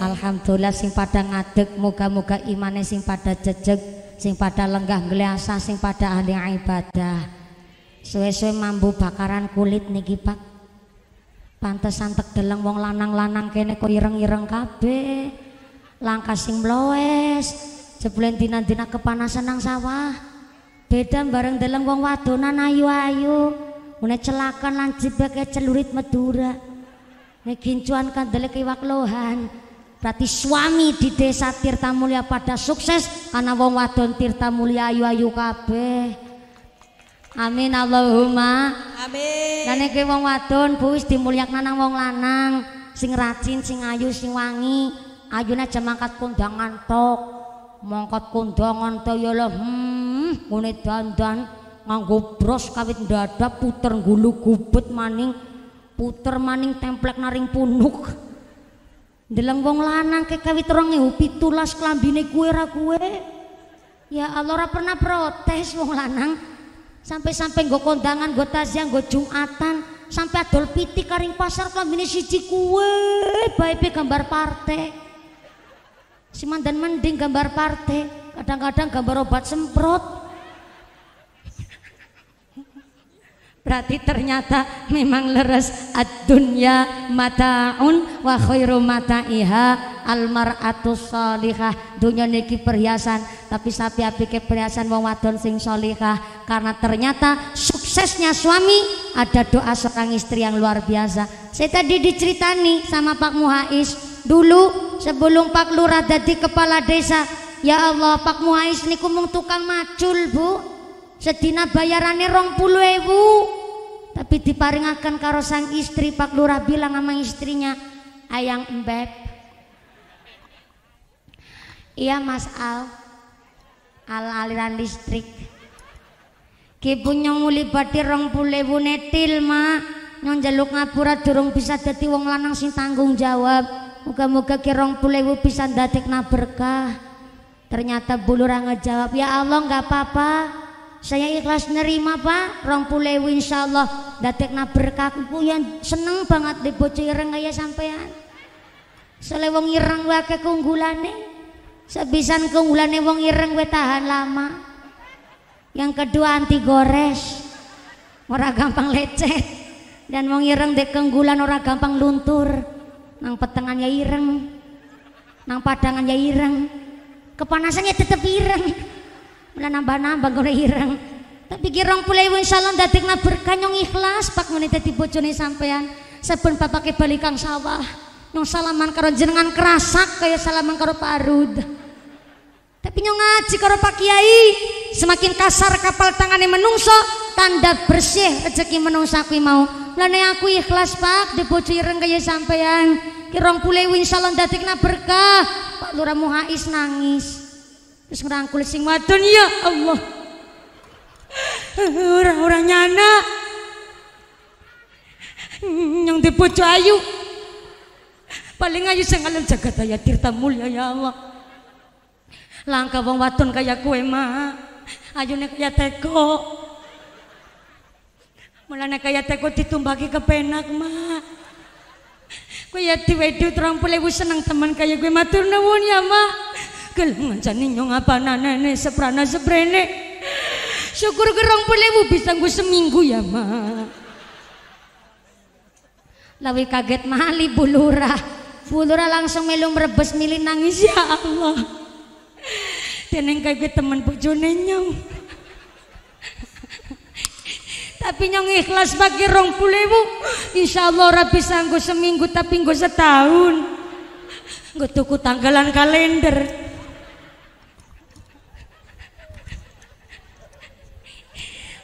Alhamdulillah sing pada ngadeg moga moga imane sing pada jejeg sing pada lenggah ngleasa sing pada ahli ibadah. Suwe-suwe mambu bakaran kulit niki Pak. Pantesan tek deleng wong lanang-lanang kene kok ireng-ireng kabeh. Langkah sing mloes, jebulen dina-dina kepanasan nang sawah. Beda bareng deleng wong wadonan ayu-ayu. Mune celakan lan jebeke celurit Madura. Negincuan kandele kiwak lohan. Berarti suami di desa Tirta Mulia pada sukses karena wong wadon Tirta Mulia ayu-ayu kabeh. Amin Allahumma. Amin. Dan iki wong wadon Bu wis dimulyakna wong lanang, sing rajin, sing ayu, sing wangi. Ayune aja mangkat tok. mongkat kondangan to ya lho. Hmm, ngene dandan nganggo bros kawit ndadak puter gulu gubet maning puter maning templek naring punuk Deleng wong lanang kekawi rong ewu pitulas kelambine kue ra kue Ya Allah ora pernah protes wong lanang Sampai-sampai nggo kondangan, nggo taziah, nggo jumatan Sampai adol piti karing pasar kelambine siji kue Baik gambar partai dan mending gambar partai Kadang-kadang gambar obat semprot Berarti ternyata memang leres ad-dunya mataun wa khairu mata'iha almar'atus sholihah. Dunya niki perhiasan, tapi sapi api ke perhiasan wong wadon sing sholihah. Karena ternyata suksesnya suami ada doa seorang istri yang luar biasa. Saya tadi diceritani sama Pak Muhais dulu sebelum Pak Lurah jadi kepala desa, ya Allah Pak Muhais niku mung tukang macul, Bu sedina bayarannya rong puluh ewu tapi diparingakan karo sang istri Pak Lurah bilang sama istrinya ayang embeb iya Mas Al al aliran listrik kipunya nguli bati rong puluh ewu netil ma, nyong jaluk ngapura durung bisa jadi wong lanang sing tanggung jawab Moga-moga ki rong pulewu bisa datik berkah ternyata bulurah ngejawab ya Allah nggak apa-apa saya ikhlas nerima pak rong insya Allah datekna berkah yang seneng banget di bojo ireng kaya sampean soalnya wong ireng keunggulan keunggulane sebisan keunggulane wong ireng we tahan lama yang kedua anti gores ora gampang lecet dan wong ireng dek keunggulan ora gampang luntur nang petengannya ireng nang padangan ya ireng kepanasannya tetep ireng mula nambah-nambah kung irang. Tapi girong pulai wun insyaallah dating na berkanyong ikhlas pak manita tibojo ni sampean sabun balik balikang sawah Nong salaman karo jenengan kerasak kayak salaman karo parud Tapi nyong ngaji karo Pak Kiai semakin kasar kapal yang menungso tanda bersih rezeki menungso aku mau. Lane aku ikhlas Pak dibojo ireng kayak sampean. Kirong pulai salon dating na berkah. Pak lura Muhais nangis terus ngerangkul sing wadon ya Allah orang orang nyana yang di ayu paling ayu sing alam jagat daya tirta mulia ya Allah langka wong wadon kaya kue ayu nek ya teko mulane kaya teko ditumbaki kepenak ma, kue ya diwedu terang seneng teman kaya gue matur nuwun ya mak Gel ngancani nyong apa nanane seprana sebrene Syukur gerong pelewu bisa gue seminggu ya ma. Lawi kaget mali bulura. Bulura langsung melu merebes milih nangis ya Allah. Teneng kaget temen bojone nyong. tapi nyong ikhlas bagi rong pulewu insya Allah rabi sanggup seminggu tapi gue setahun gue tuku tanggalan kalender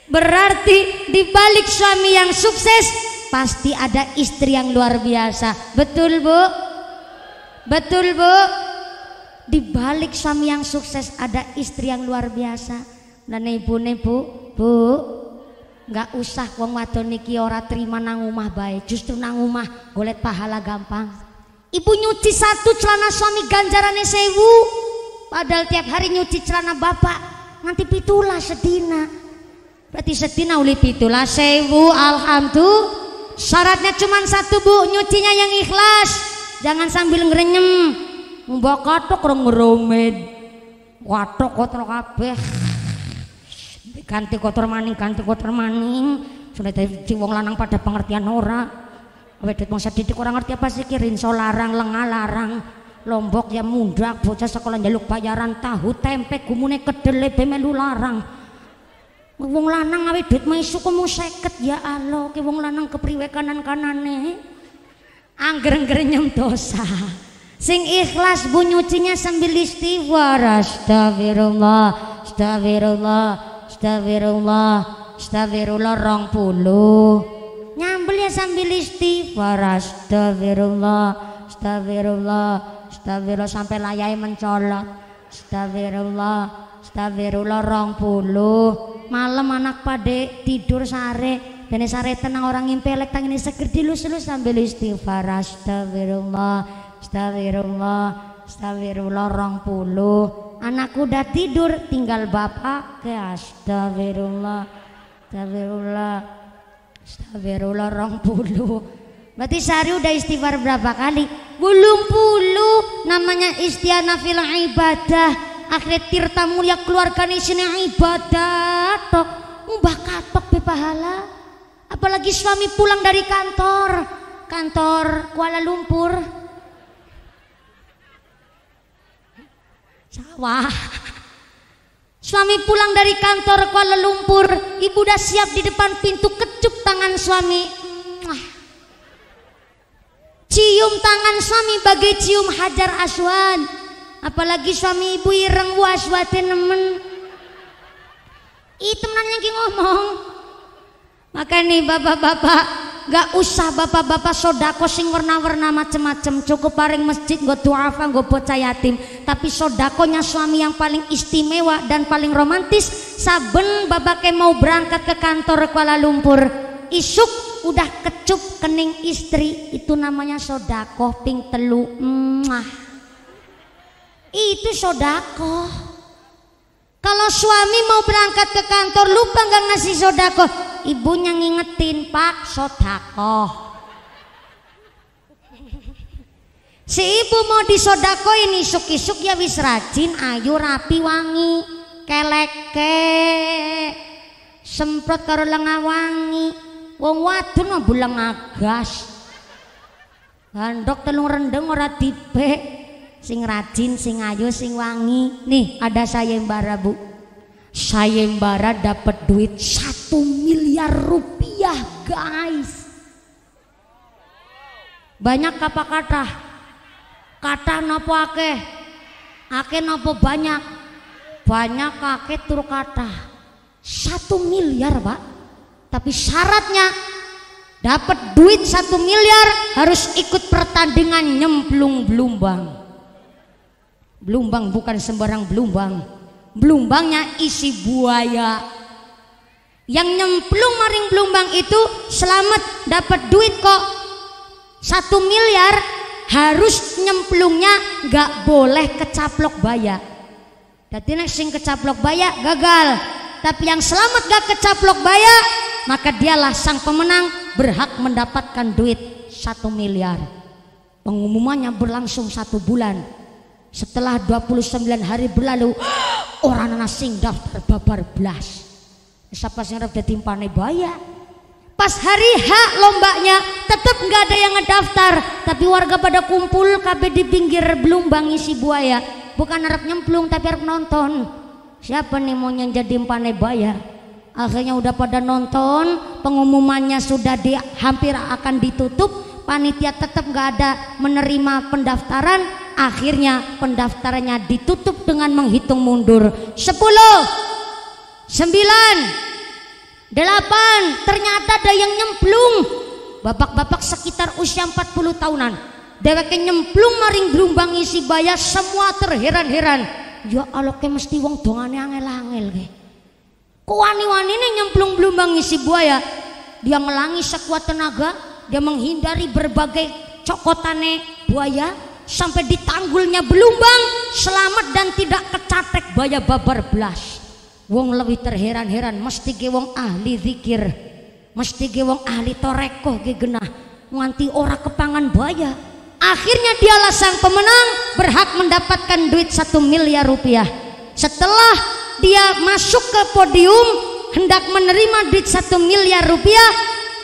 Berarti di balik suami yang sukses pasti ada istri yang luar biasa. Betul, Bu? Betul, Bu? Di balik suami yang sukses ada istri yang luar biasa. Dan nah, ibu nih, Bu, Bu, nggak usah wong wadon niki ora terima nang omah bae. Justru nang omah golek pahala gampang. Ibu nyuci satu celana suami ganjarannya sewu. Padahal tiap hari nyuci celana bapak nanti pitulah sedina Berarti setina uli pitulah sewu alhamdulillah. Syaratnya cuma satu bu, nyucinya yang ikhlas. Jangan sambil ngerenyem. Mbak katok orang ngeromen Watok kotor kabeh. Ganti kotor maning, ganti kotor maning. Sudah dari wong lanang pada pengertian ora. Wedet mau didik orang ngerti apa sih kirin so larang, lengah larang. Lombok ya mundak, bocah sekolah jaluk bayaran tahu, tempe, gumune kedele, bemelu larang wong lanang ngawe duit maisu komo 50 ya Allah ki wong lanang kepriwe kanan kanane angger-angger nyem dosa sing ikhlas bu nyucinya sambil istighfar astagfirullah astagfirullah astagfirullah astagfirullah rong puluh nyambel ya sambil istighfar astagfirullah astagfirullah astagfirullah sampai layai mencolok. astagfirullah Astagfirullah rong puluh Malam anak pade tidur sare dan sare tenang orang impelek ini seger dilus-lus sambil istighfar Astagfirullah Astagfirullah Astagfirullah rong puluh Anakku udah tidur tinggal bapak ke Astagfirullah Astagfirullah Astagfirullah rong puluh Berarti sari udah istighfar berapa kali? Belum puluh namanya isti'anafil ibadah akhirnya tirta mulia keluarkan sini ibadah tok mbah katok bepahala. pahala apalagi suami pulang dari kantor kantor Kuala Lumpur sawah Suami pulang dari kantor Kuala Lumpur, ibu udah siap di depan pintu kecup tangan suami. Cium tangan suami bagai cium hajar aswan apalagi suami ibu ireng waswatin nemen itu menanya yang ngomong maka nih bapak-bapak gak usah bapak-bapak sodako sing warna-warna macem-macem cukup paring masjid gue duafa gue bocah yatim tapi sodakonya suami yang paling istimewa dan paling romantis saben bapaknya mau berangkat ke kantor Kuala Lumpur isuk udah kecup kening istri itu namanya sodako ping telu mwah. Itu sodako. Kalau suami mau berangkat ke kantor lupa nggak ngasih sodako, ibunya ngingetin pak sodako. Si ibu mau disodako ini suki isuk ya wis rajin, ayu rapi wangi, keleke, semprot karo lengah wangi, wong wadon no bulang agas, handok telung rendeng ora tipe sing rajin, sing ayu, sing wangi. Nih, ada sayembara, Bu. Sayembara dapat duit satu miliar rupiah, guys. Banyak apa kata? Kata nopo ake ake nopo banyak? Banyak kake tur kata. Satu miliar, Pak. Tapi syaratnya dapat duit satu miliar harus ikut pertandingan nyemplung belumbang Blumbang bukan sembarang blumbang, blumbangnya isi buaya. Yang nyemplung maring blumbang itu selamat dapat duit kok. Satu miliar harus nyemplungnya nggak boleh kecaplok baya. Jadi nek sing kecaplok baya gagal. Tapi yang selamat gak kecaplok baya maka dialah sang pemenang berhak mendapatkan duit satu miliar. Pengumumannya berlangsung satu bulan setelah 29 hari berlalu, orang anak sing daftar babar belas. Siapa sing arep dadi bayar Pas hari hak lombanya tetap nggak ada yang ngedaftar, tapi warga pada kumpul KB di pinggir belum bang isi buaya. Bukan harap nyemplung tapi harap nonton. Siapa nih mau yang jadi bayar Akhirnya udah pada nonton, pengumumannya sudah di, hampir akan ditutup, panitia tetap nggak ada menerima pendaftaran, Akhirnya pendaftarannya ditutup dengan menghitung mundur 10 9 8 ternyata ada yang nyemplung bapak-bapak sekitar usia 40 tahunan dheweke nyemplung maring gelombang isi baya semua terheran-heran ya Allah ke mesti wong dongane angel-angel ke kuani-wani ini nyemplung gelombang isi buaya dia melangis sekuat tenaga dia menghindari berbagai cokotane buaya sampai di tanggulnya belumbang selamat dan tidak kecatek baya babar belas wong lebih terheran-heran mesti ge wong ahli zikir mesti ge wong ahli torekoh ge genah nganti ora kepangan baya akhirnya dialah sang pemenang berhak mendapatkan duit satu miliar rupiah setelah dia masuk ke podium hendak menerima duit satu miliar rupiah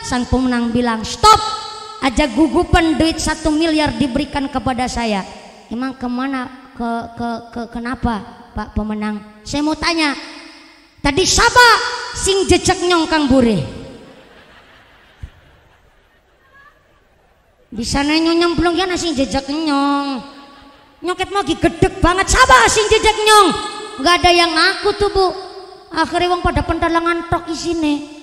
sang pemenang bilang stop aja gugupan duit satu miliar diberikan kepada saya emang kemana ke, ke, ke kenapa pak pemenang saya mau tanya tadi siapa sing jejak nyongkang bure di sana nyonyong belum ya nah, sing jejak nyong Nyoket mau gedek banget siapa sing jejak nyong nggak ada yang ngaku tuh bu akhirnya wong pada pendalangan tok isine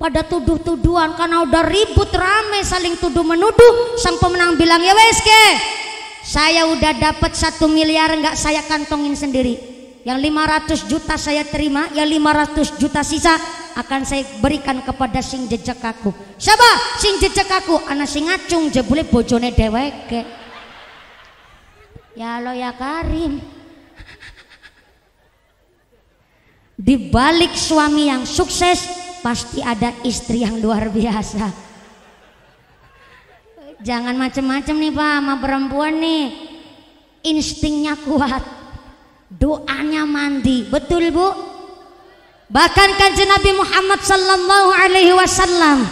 pada tuduh-tuduhan karena udah ribut rame saling tuduh menuduh sang pemenang bilang ya wes saya udah dapat satu miliar nggak saya kantongin sendiri yang 500 juta saya terima yang 500 juta sisa akan saya berikan kepada sing jejak aku siapa sing jejak aku anak sing ngacung jebule bojone deweke ya lo ya karim di balik suami yang sukses pasti ada istri yang luar biasa. Jangan macem-macem nih Pak sama perempuan nih. Instingnya kuat. Doanya mandi. Betul Bu? Bahkan kanji Nabi Muhammad sallallahu alaihi wasallam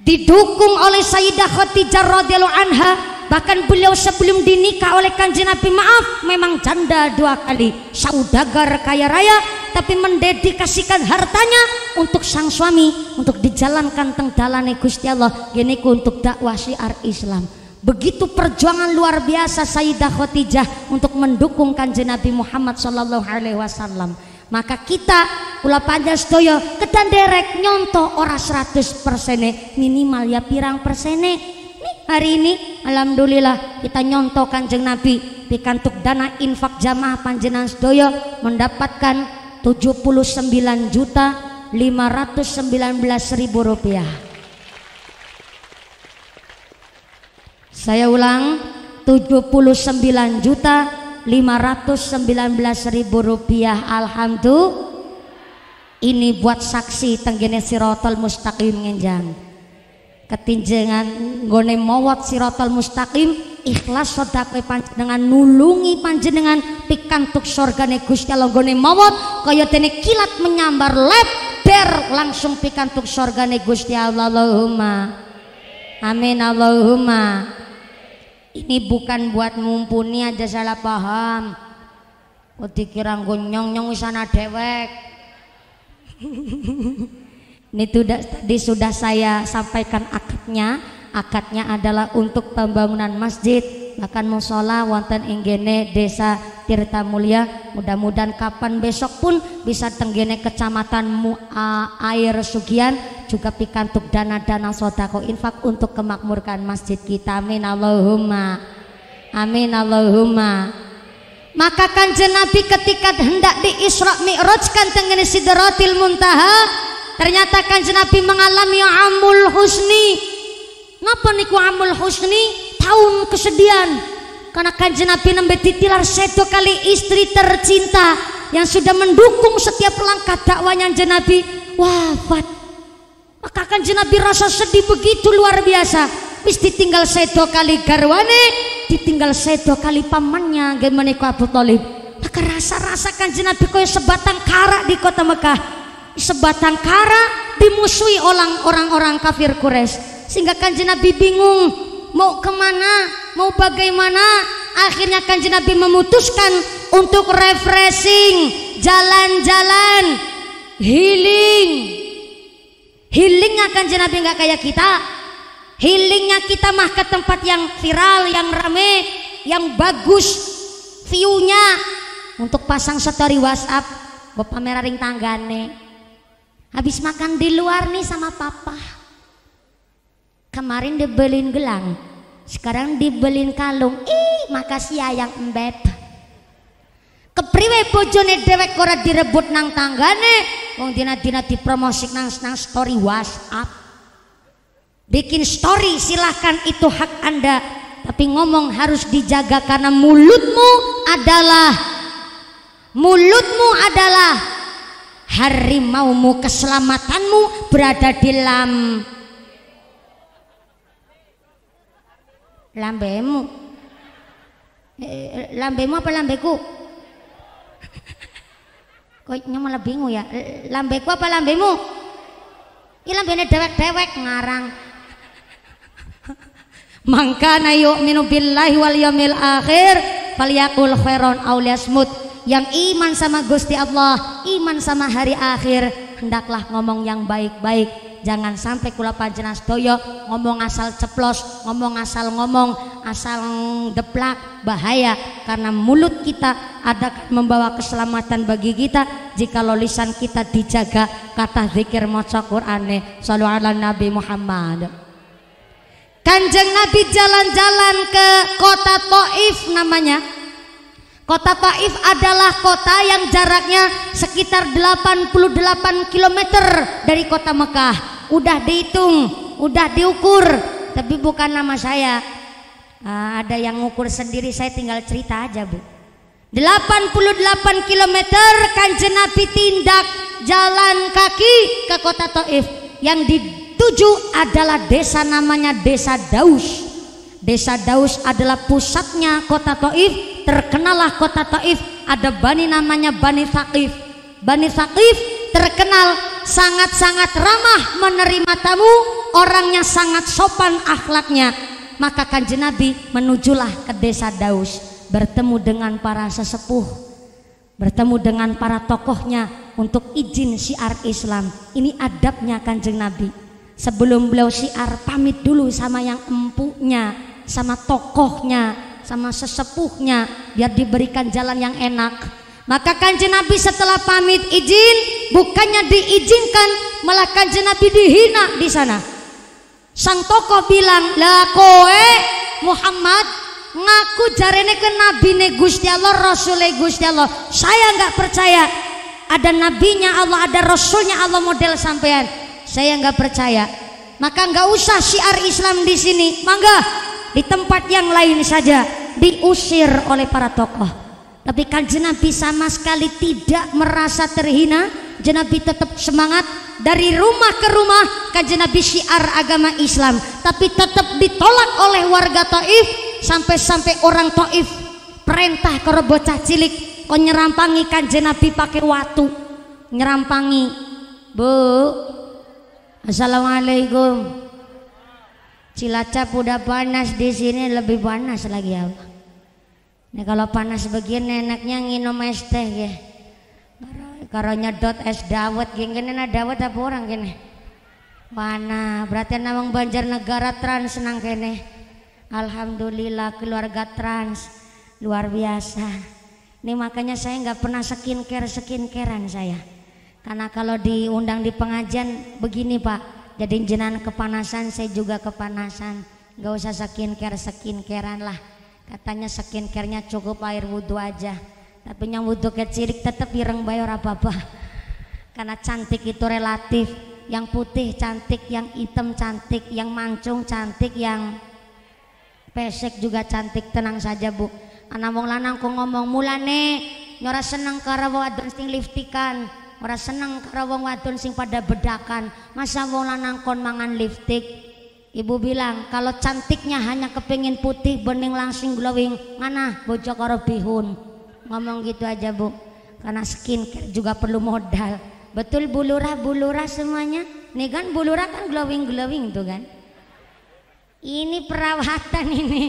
didukung oleh Sayyidah Khadijah radhiyallahu anha bahkan beliau sebelum dinikah oleh kanjeng Nabi maaf memang janda dua kali saudagar kaya raya tapi mendedikasikan hartanya untuk sang suami untuk dijalankan teng dalane Gusti Allah gini untuk dakwah syiar Islam Begitu perjuangan luar biasa Sayyidah Khadijah untuk mendukung kanjeng Nabi Muhammad Shallallahu Alaihi Wasallam. Maka kita kula panjang sedoyo kedan derek nyonto ora 100 persene minimal ya pirang persene hari ini alhamdulillah kita nyontoh kanjeng Nabi pikantuk dana infak jamaah panjenengan sedoyo mendapatkan 79 juta 519 ribu rupiah saya ulang 79 juta 519 ribu rupiah alhamdulillah ini buat saksi tenggene sirotol mustaqim ngenjang Ketinjangan gone mawat sirotol mustaqim ikhlas sodakwe panjenengan nulungi panjenengan pikantuk sorgane Gusti Allah gone mawat kaya dene kilat menyambar lebar langsung pikantuk sorgane Gusti Allah Allahumma amin Allahumma ini bukan buat mumpuni aja salah paham kok dikira gue nyong nyong dewek ini tadi sudah saya sampaikan akadnya akadnya adalah untuk pembangunan masjid bahkan musola wonten inggene desa Tirta Mulia mudah-mudahan kapan besok pun bisa tenggene kecamatan Mua Air Sugian juga pikantuk dana-dana sodako infak untuk kemakmurkan masjid kita amin Allahumma amin Allahumma maka kanjeng Nabi ketika hendak di mi'rajkan tengene Sidratil Muntaha ternyata kanjeng Nabi mengalami amul husni ngapa niku amul husni tahun kesedihan karena kan Nabi nembe ditilar sedo kali istri tercinta yang sudah mendukung setiap langkah dakwanya Nabi wafat maka kan Nabi rasa sedih begitu luar biasa wis ditinggal sedo kali garwane ditinggal sedo kali pamannya gimana Abu Talib maka rasa-rasa kanjeng Nabi kaya sebatang kara di kota Mekah sebatang kara dimusuhi orang-orang kafir kures sehingga kanjeng Nabi bingung mau kemana mau bagaimana akhirnya kanjeng Nabi memutuskan untuk refreshing jalan-jalan healing healingnya kanjeng Nabi nggak kayak kita healingnya kita mah ke tempat yang viral yang rame yang bagus viewnya untuk pasang story WhatsApp bapak ring tanggane Habis makan di luar nih sama papa. Kemarin dibelin gelang, sekarang dibelin kalung. Ih, makasih ya yang embet. Kepriwe bojone dewek kora direbut nang tanggane. Wong dina-dina dipromosik nang, nang story WhatsApp. Bikin story silahkan itu hak Anda. Tapi ngomong harus dijaga karena mulutmu adalah mulutmu adalah harimaumu keselamatanmu berada di lam lambemu lambe eh, lambemu apa lambeku kok malah bingung ya lambeku apa lambemu ini lambene dewek-dewek ngarang mangkana yuk billahi wal yamil akhir falyakul khairan awliya smut yang iman sama Gusti Allah, iman sama hari akhir, hendaklah ngomong yang baik-baik. Jangan sampai kula panjenas doyo ngomong asal ceplos, ngomong asal ngomong, asal deplak bahaya karena mulut kita ada kan membawa keselamatan bagi kita jika lisan kita dijaga kata zikir maca Qur'ane sallallahu ala Nabi Muhammad. Kanjeng Nabi jalan-jalan ke kota Taif namanya. Kota Taif adalah kota yang jaraknya sekitar 88 km dari kota Mekah. Udah dihitung, udah diukur, tapi bukan nama saya. Ah, ada yang ngukur sendiri, saya tinggal cerita aja, Bu. 88 km Kanjeng Nabi tindak jalan kaki ke kota Taif. Yang dituju adalah desa namanya Desa Daus. Desa Daus adalah pusatnya kota Taif. Terkenalah kota Taif. Ada bani namanya Bani Saqif. Bani Saqif terkenal sangat-sangat ramah menerima tamu. Orangnya sangat sopan akhlaknya. Maka kanjeng Nabi menujulah ke desa Daus. Bertemu dengan para sesepuh. Bertemu dengan para tokohnya untuk izin syiar Islam. Ini adabnya kanjeng Nabi sebelum beliau syiar pamit dulu sama yang empunya sama tokohnya, sama sesepuhnya biar diberikan jalan yang enak. Maka kanjeng Nabi setelah pamit izin bukannya diizinkan malah kanjeng Nabi dihina di sana. Sang tokoh bilang, "Lah koe Muhammad ngaku jarene ke nabi ne Gusti Allah, Rasul Gusti Allah. Saya nggak percaya ada nabinya Allah, ada rasulnya Allah model sampean. Saya nggak percaya. Maka nggak usah syiar Islam di sini. Mangga di tempat yang lain saja diusir oleh para tokoh tapi kanjeng Nabi sama sekali tidak merasa terhina Nabi tetap semangat dari rumah ke rumah kanjeng Nabi syiar agama Islam tapi tetap ditolak oleh warga Taif sampai-sampai orang Taif perintah ke bocah cilik kok nyerampangi kanjeng Nabi pakai watu nyerampangi Bu Assalamualaikum Cilacap udah panas di sini lebih panas lagi ya. Ini kalau panas begini enaknya nginum es teh ya. Kalau dot es dawet gini nah, dawet apa orang gini. Mana berarti namang Banjar Negara Trans senang kene. Alhamdulillah keluarga Trans luar biasa. Ini makanya saya nggak pernah skincare skincarean saya. Karena kalau diundang di pengajian begini Pak, jadi jenan kepanasan saya juga kepanasan gak usah skincare skincarean lah katanya skincarenya cukup air wudhu aja tapi yang wudhu kecirik tetep ireng bayar apa apa karena cantik itu relatif yang putih cantik yang hitam cantik yang mancung cantik yang pesek juga cantik tenang saja bu anak wong lanang ku ngomong mulane nyora seneng karena wadon sing liftikan ora seneng karo wong wadon sing pada bedakan masa wong lanang kon mangan lipstik Ibu bilang kalau cantiknya hanya kepingin putih bening langsing glowing mana bojo karo bihun ngomong gitu aja bu karena skincare juga perlu modal betul bulurah bulurah semuanya nih kan bulurah kan glowing glowing tuh kan ini perawatan ini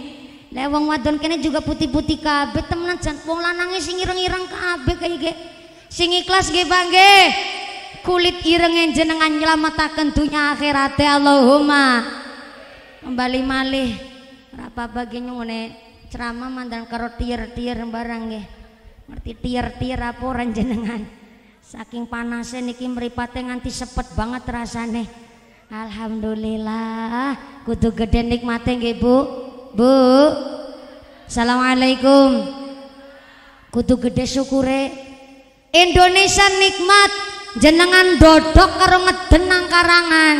lewong wadon kene juga putih-putih kabe temenan jan wong lanangnya sing ireng-ireng kayak gitu sing ikhlas nggih kulit ireng jenengan nyelamataken dunya akhirate ya Allahumma kembali malih apa bagi nyungune ceramah mandan karo tier-tier barang nggih ngerti tier-tier apa jenengan saking panasnya niki meripate nganti sepet banget rasane Alhamdulillah kudu gede nikmate nggih Bu Bu Assalamualaikum kudu gede syukure Indonesia nikmat jenengan dodok karo ngedenang karangan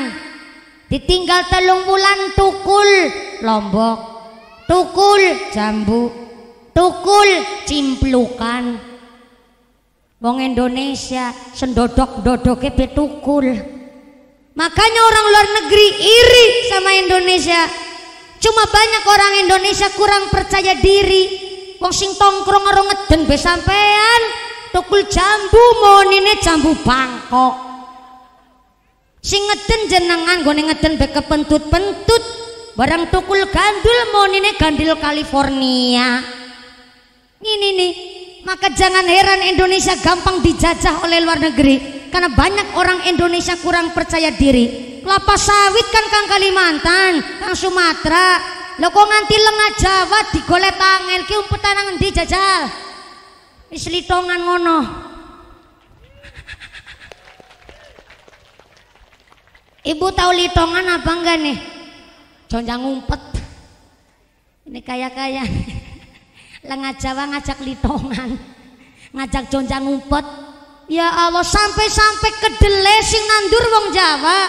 ditinggal telung bulan tukul lombok tukul jambu tukul cimplukan wong Indonesia sendodok-dodoke dodok tukul makanya orang luar negeri iri sama Indonesia cuma banyak orang Indonesia kurang percaya diri wong sing tongkrong karo ngeden be sampean tukul jambu monine jambu bangkok sing ngeden jenengan gone ngeden be kepentut-pentut barang tukul gandul monine gandil California ini nih maka jangan heran Indonesia gampang dijajah oleh luar negeri karena banyak orang Indonesia kurang percaya diri kelapa sawit kan Kang Kalimantan Kang Sumatera lo kok nganti lengah Jawa digolek tangan ki umpetan nang dijajal Wis litongan ngono. Ibu tahu litongan apa enggak nih? jangan ngumpet. Ini kaya-kaya. Lengah Jawa ngajak litongan. Ngajak jonjang ngumpet. Ya Allah sampai-sampai kedele sing nandur wong Jawa.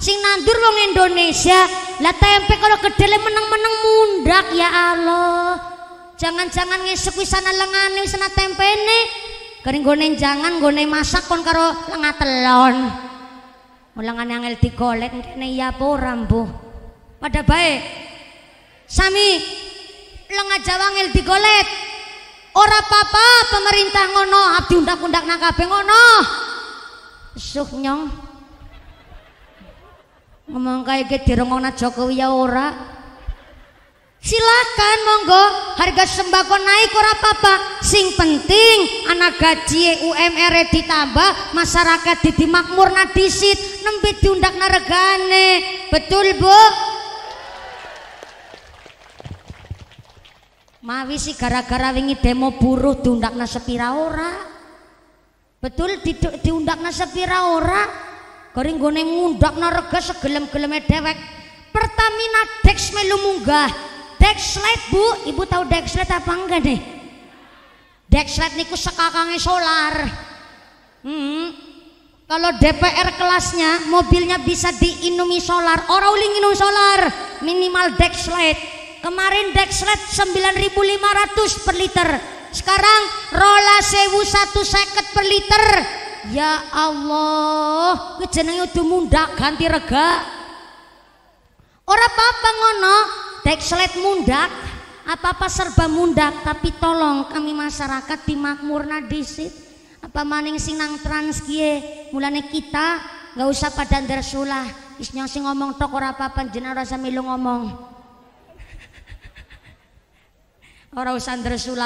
Sing nandur wong Indonesia. Lah tempe kalau kedele menang-menang mundak ya Allah jangan-jangan ngesek wisana lengane wisana tempe tempene kering gone jangan gone masak kon karo lenga telon mulangane angel digolek kene ya apa ora pada baik, sami lengah jawa angel digolek ora apa pemerintah ngono abdi undak-undak nang ngono suh nyong ngomong kayak gitu dirongong Jokowi ya ora silakan monggo harga sembako naik ora apa-apa sing penting anak gaji UMR e ditambah masyarakat didi makmur nadisit nembe diundak naregane betul bu mawi sih gara-gara wingi demo buruh diundak na sepira ora betul di, diundak sepira ora kering gone ngundak rega segelem-geleme dewek Pertamina Dex melu munggah Dexlet bu, ibu tahu Dexlet apa enggak deh? Dexlet niku sekakangnya solar. Hmm. Kalau DPR kelasnya mobilnya bisa diinumi solar. Orang uling inum solar minimal Dexlet. Kemarin Dexlet 9.500 per liter. Sekarang rola sewu satu seket per liter. Ya Allah, kejenengnya udah mundak ganti rega. Orang apa-apa ngono, dekslet mundak apa-apa serba mundak tapi tolong kami masyarakat dimakmurna disit apa maning sing nang trans kie mulane kita nggak usah pada ndersulah isnya sing ngomong tok ora apa-apa jeneng rasa milu ngomong Ora usah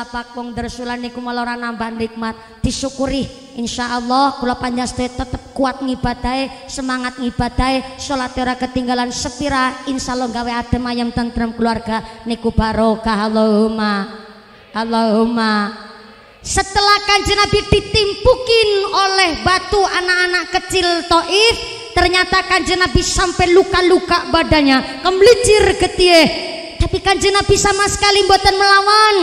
pak, wong ndresulan niku malah ora nambah nikmat. Disyukuri insyaallah kula panjenengan tetep kuat ngibadahe, semangat ngibadahe, salat ora ketinggalan sepira insyaallah gawe adem ayam tentrem keluarga niku barokah Allahumma. Allahumma setelah kanjeng Nabi ditimpukin oleh batu anak-anak kecil Taif ternyata kanjeng Nabi sampai luka-luka badannya kemlicir getih tapi kanjeng Nabi sama sekali buatan melawan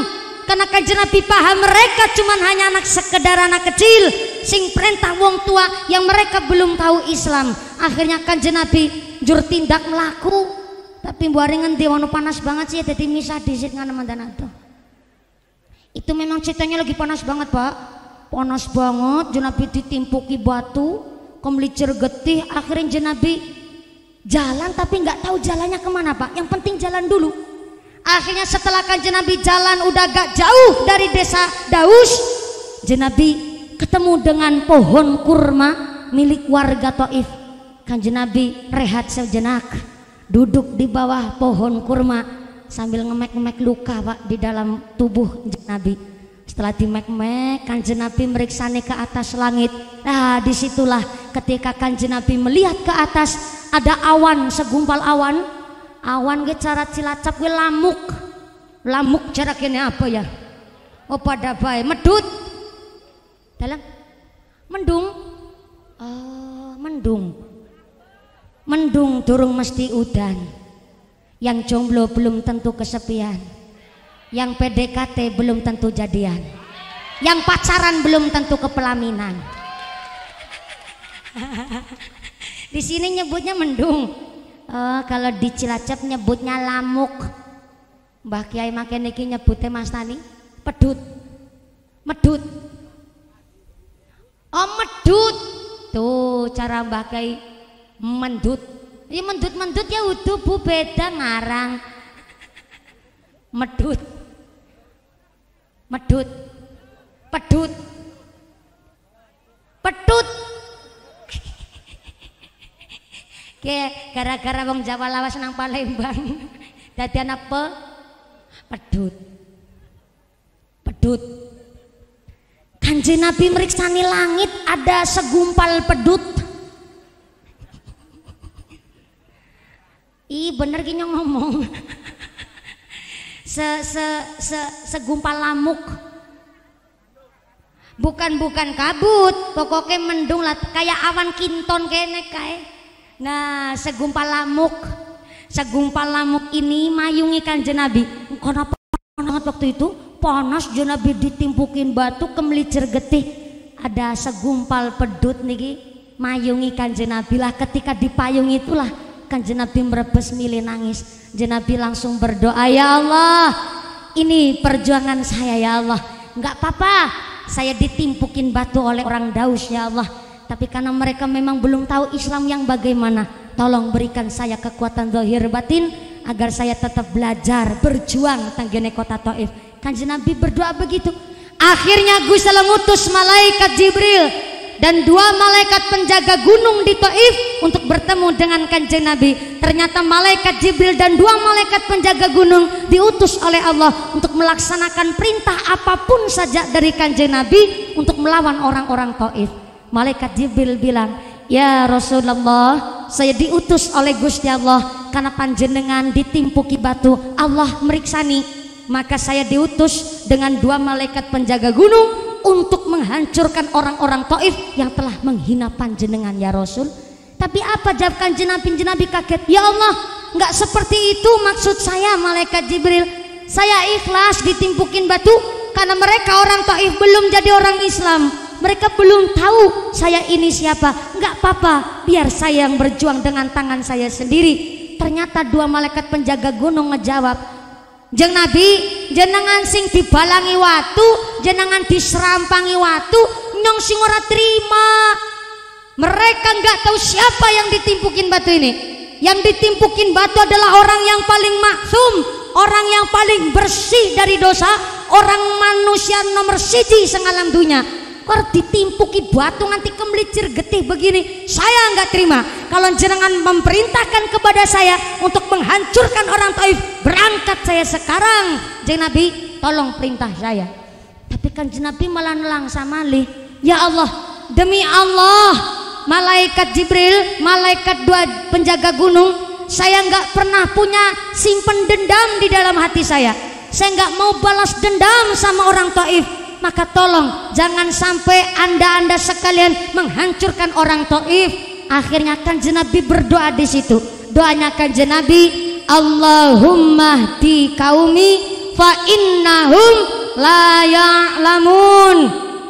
karena kanjeng Nabi paham mereka cuma hanya anak sekedar anak kecil sing perintah wong tua yang mereka belum tahu Islam akhirnya kanjeng Nabi jur tindak melaku tapi buaringan dewanu panas banget sih jadi misah disit dan mandan itu memang ceritanya lagi panas banget pak panas banget jenabi ditimpuki batu kemlicir getih akhirnya jenabi jalan tapi nggak tahu jalannya kemana pak yang penting jalan dulu Akhirnya setelah kanjeng Nabi jalan udah gak jauh dari desa Daus, kanjeng Nabi ketemu dengan pohon kurma milik warga Taif. Kanjeng Nabi rehat sejenak, duduk di bawah pohon kurma sambil ngemek-ngemek luka Pak di dalam tubuh Nabi. Setelah dimek-mek, Kanjeng Nabi meriksani ke atas langit. Nah, disitulah ketika Kanjeng Nabi melihat ke atas ada awan segumpal awan awan gue cara cilacap gue lamuk lamuk kini apa ya oh pada baik medut dalam mendung oh, mendung mendung turung mesti udan yang jomblo belum tentu kesepian yang PDKT belum tentu jadian yang pacaran belum tentu kepelaminan di sini nyebutnya mendung uh, kalau di Cilacap nyebutnya lamuk. Mbah Kiai makin niki nyebutnya Mas Tani pedut. Medut. Oh medut. Tuh cara Mbah Kiai mendut. Ini iya, mendut-mendut ya utuh bu beda ngarang. Medut. Medut. Pedut. Pedut. Ki gara-gara wong Jawa lawas nang Palembang dadi anak pe pedut. Pedut. Kanjeng Nabi meriksani langit ada segumpal pedut. I bener ki ngomong. se se se segumpal lamuk bukan bukan kabut pokoknya mendung lah kayak awan kinton kene kayak Nah, segumpal lamuk. Segumpal lamuk ini mayungi ikan Nabi. Kenapa panas waktu itu? Panas Nabi ditimpukin batu kemelicer getih. Ada segumpal pedut niki mayungi ikan Nabi lah ketika dipayung itulah kan Nabi merebes milih nangis. Jenabi langsung berdoa, "Ya Allah, ini perjuangan saya ya Allah. Enggak apa-apa, saya ditimpukin batu oleh orang Daus ya Allah." tapi karena mereka memang belum tahu Islam yang bagaimana tolong berikan saya kekuatan zahir batin agar saya tetap belajar berjuang tanggene kota Taif kanji Nabi berdoa begitu akhirnya Gus Allah malaikat Jibril dan dua malaikat penjaga gunung di Taif untuk bertemu dengan kanjeng Nabi. Ternyata malaikat Jibril dan dua malaikat penjaga gunung diutus oleh Allah untuk melaksanakan perintah apapun saja dari kanjeng Nabi untuk melawan orang-orang Taif. Malaikat Jibril bilang, Ya Rasulullah, saya diutus oleh Gusti Allah karena panjenengan ditimpuki batu. Allah meriksa nih. maka saya diutus dengan dua malaikat penjaga gunung untuk menghancurkan orang-orang Taif yang telah menghina panjenengan ya Rasul. Tapi apa jawabkan jenabi jenabi kaget? Ya Allah, nggak seperti itu maksud saya malaikat Jibril. Saya ikhlas ditimpukin batu karena mereka orang Taif belum jadi orang Islam mereka belum tahu saya ini siapa nggak apa-apa biar saya yang berjuang dengan tangan saya sendiri ternyata dua malaikat penjaga gunung ngejawab Jeng Nabi jenengan sing dibalangi watu jenengan diserampangi watu nyong sing ora terima mereka nggak tahu siapa yang ditimpukin batu ini yang ditimpukin batu adalah orang yang paling maksum orang yang paling bersih dari dosa orang manusia nomor siji sengalam dunia kor ditimpuki batu nanti kemelicir getih begini saya nggak terima kalau jenengan memerintahkan kepada saya untuk menghancurkan orang Taif berangkat saya sekarang jeng Nabi tolong perintah saya tapi kan jeng Nabi malah nelang sama li ya Allah demi Allah malaikat Jibril malaikat dua penjaga gunung saya nggak pernah punya simpen dendam di dalam hati saya saya nggak mau balas dendam sama orang Taif maka tolong jangan sampai anda-anda sekalian menghancurkan orang Taif. Akhirnya kan jenabi berdoa di situ. Doanya kan jenabi, Allahumma di kaumi fa innahum la ya'lamun.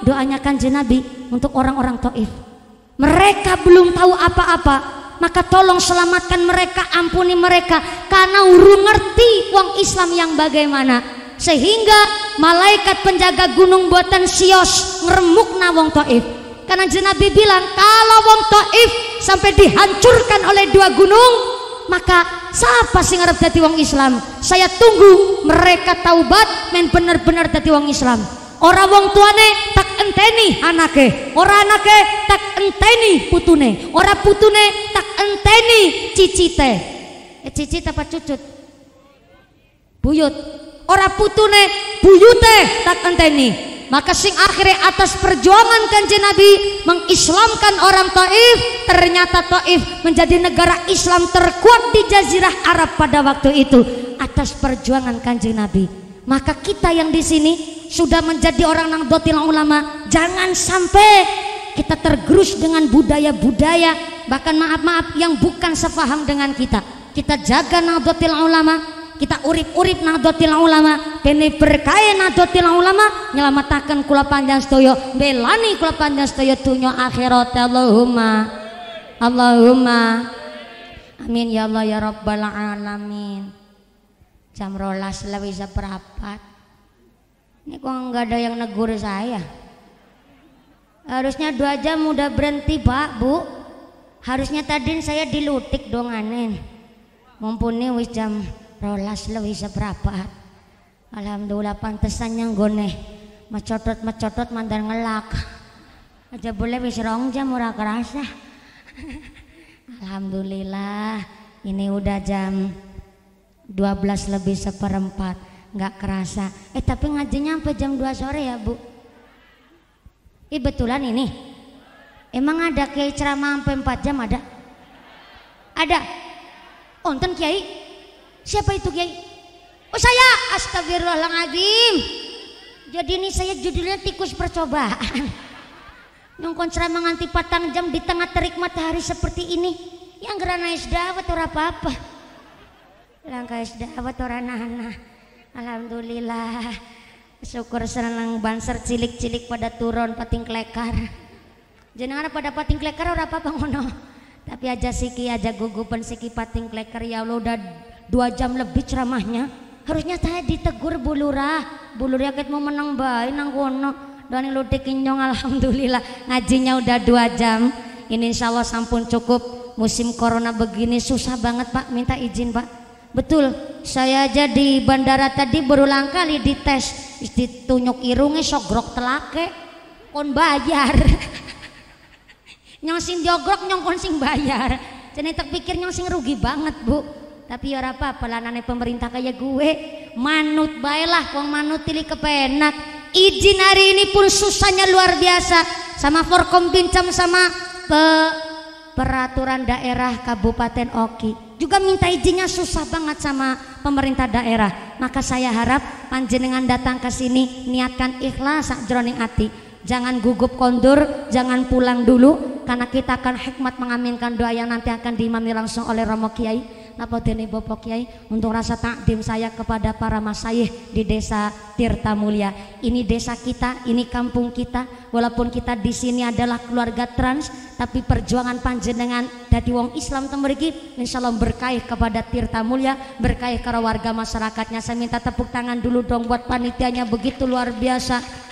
Doanya kan jenabi untuk orang-orang Taif. Mereka belum tahu apa-apa, maka tolong selamatkan mereka, ampuni mereka karena urung ngerti uang Islam yang bagaimana sehingga malaikat penjaga gunung buatan sios ngeremuk na wong toif karena Nabi bilang kalau wong toif sampai dihancurkan oleh dua gunung maka siapa sih ngarep dati wong Islam saya tunggu mereka taubat men bener-bener dati wong Islam Orang wong tuane tak enteni anake, ora anake tak enteni putune, orang putune tak enteni cicite. Eh, cicit apa cucut? Buyut, Orang putune buyute tak enteni maka sing akhirnya atas perjuangan kanjeng Nabi mengislamkan orang Taif ternyata Taif menjadi negara Islam terkuat di jazirah Arab pada waktu itu atas perjuangan kanjeng Nabi maka kita yang di sini sudah menjadi orang dotil ulama jangan sampai kita tergerus dengan budaya-budaya bahkan maaf-maaf yang bukan sefaham dengan kita kita jaga nangdotil ulama kita urip-urip nadotil Ulama dene berkaya nadotil Ulama nyelamatakan kula panjang setoyo belani kula panjang setoyo dunya akhirat Allahumma Allahumma amin ya Allah ya rabbal alamin jam rolas lebih seperempat ini kok nggak ada yang negur saya harusnya dua jam udah berhenti pak bu harusnya tadi saya dilutik dong aneh mumpuni wis jam rolas lebih seberapa Alhamdulillah pantesan yang gue macotot macotot mandar ngelak aja boleh bisa rong jam murah kerasa Alhamdulillah ini udah jam 12 lebih seperempat nggak kerasa eh tapi ngajinya sampai jam 2 sore ya bu Ih betulan ini Emang ada kiai ceramah sampai 4 jam ada? Ada? Onten kiai? Siapa itu Kiai? Oh saya, astagfirullahaladzim. Jadi ini saya judulnya tikus percobaan. Nungkon ceramah nganti patang jam di tengah terik matahari seperti ini. Yang gerana es dawat ora apa-apa. Langkah es dawat ora nana. Alhamdulillah. Syukur senang banser cilik-cilik pada turun pating jangan Jenengan pada pating klekar ora apa-apa ngono. Tapi aja siki aja gugupan siki pating klekar ya Allah udah dua jam lebih ceramahnya harusnya saya ditegur Bu Lurah Bu Lurah kita mau menang baik nang nanggono Doni lo Inyong Alhamdulillah ngajinya udah dua jam ini insya Allah sampun cukup musim corona begini susah banget Pak minta izin Pak betul saya aja di bandara tadi berulang kali dites ditunjuk irungnya sogrok telake kon bayar nyong sing diogrok nyong kon sing bayar jadi tak pikir nyong sing rugi banget bu tapi ya apa pelanane pemerintah kayak gue manut baiklah kong manut tili kepenak izin hari ini pun susahnya luar biasa sama Forkom Bincam sama pe peraturan daerah Kabupaten Oki juga minta izinnya susah banget sama pemerintah daerah maka saya harap panjenengan datang ke sini niatkan ikhlas sakjroning ati jangan gugup kondur jangan pulang dulu karena kita akan hikmat mengaminkan doa yang nanti akan diimami langsung oleh Romo Kiai napa dene Bapak Kiai untuk rasa takdim saya kepada para masayih di desa Tirta Mulia. Ini desa kita, ini kampung kita. Walaupun kita di sini adalah keluarga trans, tapi perjuangan panjenengan dadi wong Islam temeriki insyaallah berkait kepada Tirta Mulia, berkait karo warga masyarakatnya. Saya minta tepuk tangan dulu dong buat panitianya begitu luar biasa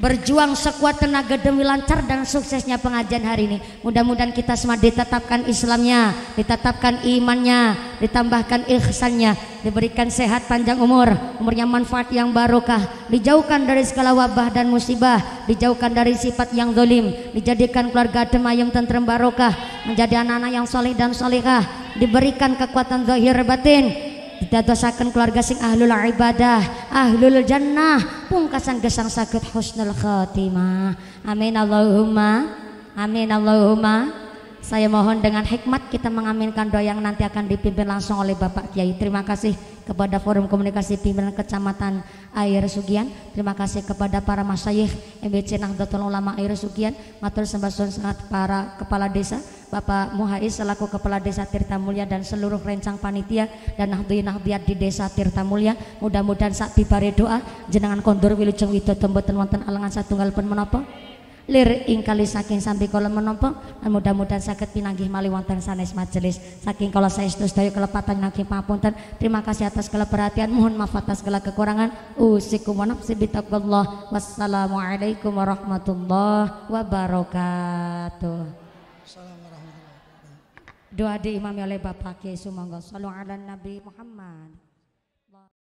berjuang sekuat tenaga demi lancar dan suksesnya pengajian hari ini. Mudah-mudahan kita semua ditetapkan Islamnya, ditetapkan imannya, ditambahkan ihsannya, diberikan sehat panjang umur, umurnya manfaat yang barokah, dijauhkan dari segala wabah dan musibah, dijauhkan dari sifat yang zolim, dijadikan keluarga demayem tentrem barokah, menjadi anak-anak yang soleh dan solehah, diberikan kekuatan zahir batin, didadosakan keluarga sing ahlul ibadah ahlul jannah pungkasan gesang sakit husnul khotimah amin Allahumma amin Allahumma saya mohon dengan hikmat kita mengaminkan doa yang nanti akan dipimpin langsung oleh Bapak Kiai terima kasih kepada Forum Komunikasi Pimpinan Kecamatan Air Sugian terima kasih kepada para masyayikh MBC Nahdlatul Ulama Air Sugian matur sembah sangat para kepala desa Bapak Muhaiz selaku Kepala Desa Tirta Mulia dan seluruh rencang panitia dan nahdlatul nahdiyat di Desa Tirta Mulia mudah-mudahan sak bibare doa jenengan kondur wilujeng widodo mboten wonten alangan satunggal pun menapa lir ing kali saking sampai kala menompo dan mudah-mudahan sakit pinanggih mali wonten sanes majelis saking kala saya istus daya kelepatan nangking dan terima kasih atas segala perhatian mohon maaf atas segala kekurangan usikum wa nafsi bitakullah wassalamualaikum warahmatullahi wabarakatuh Doa diimami oleh Bapak Yesus Sumangga. Sallu ala Nabi Muhammad.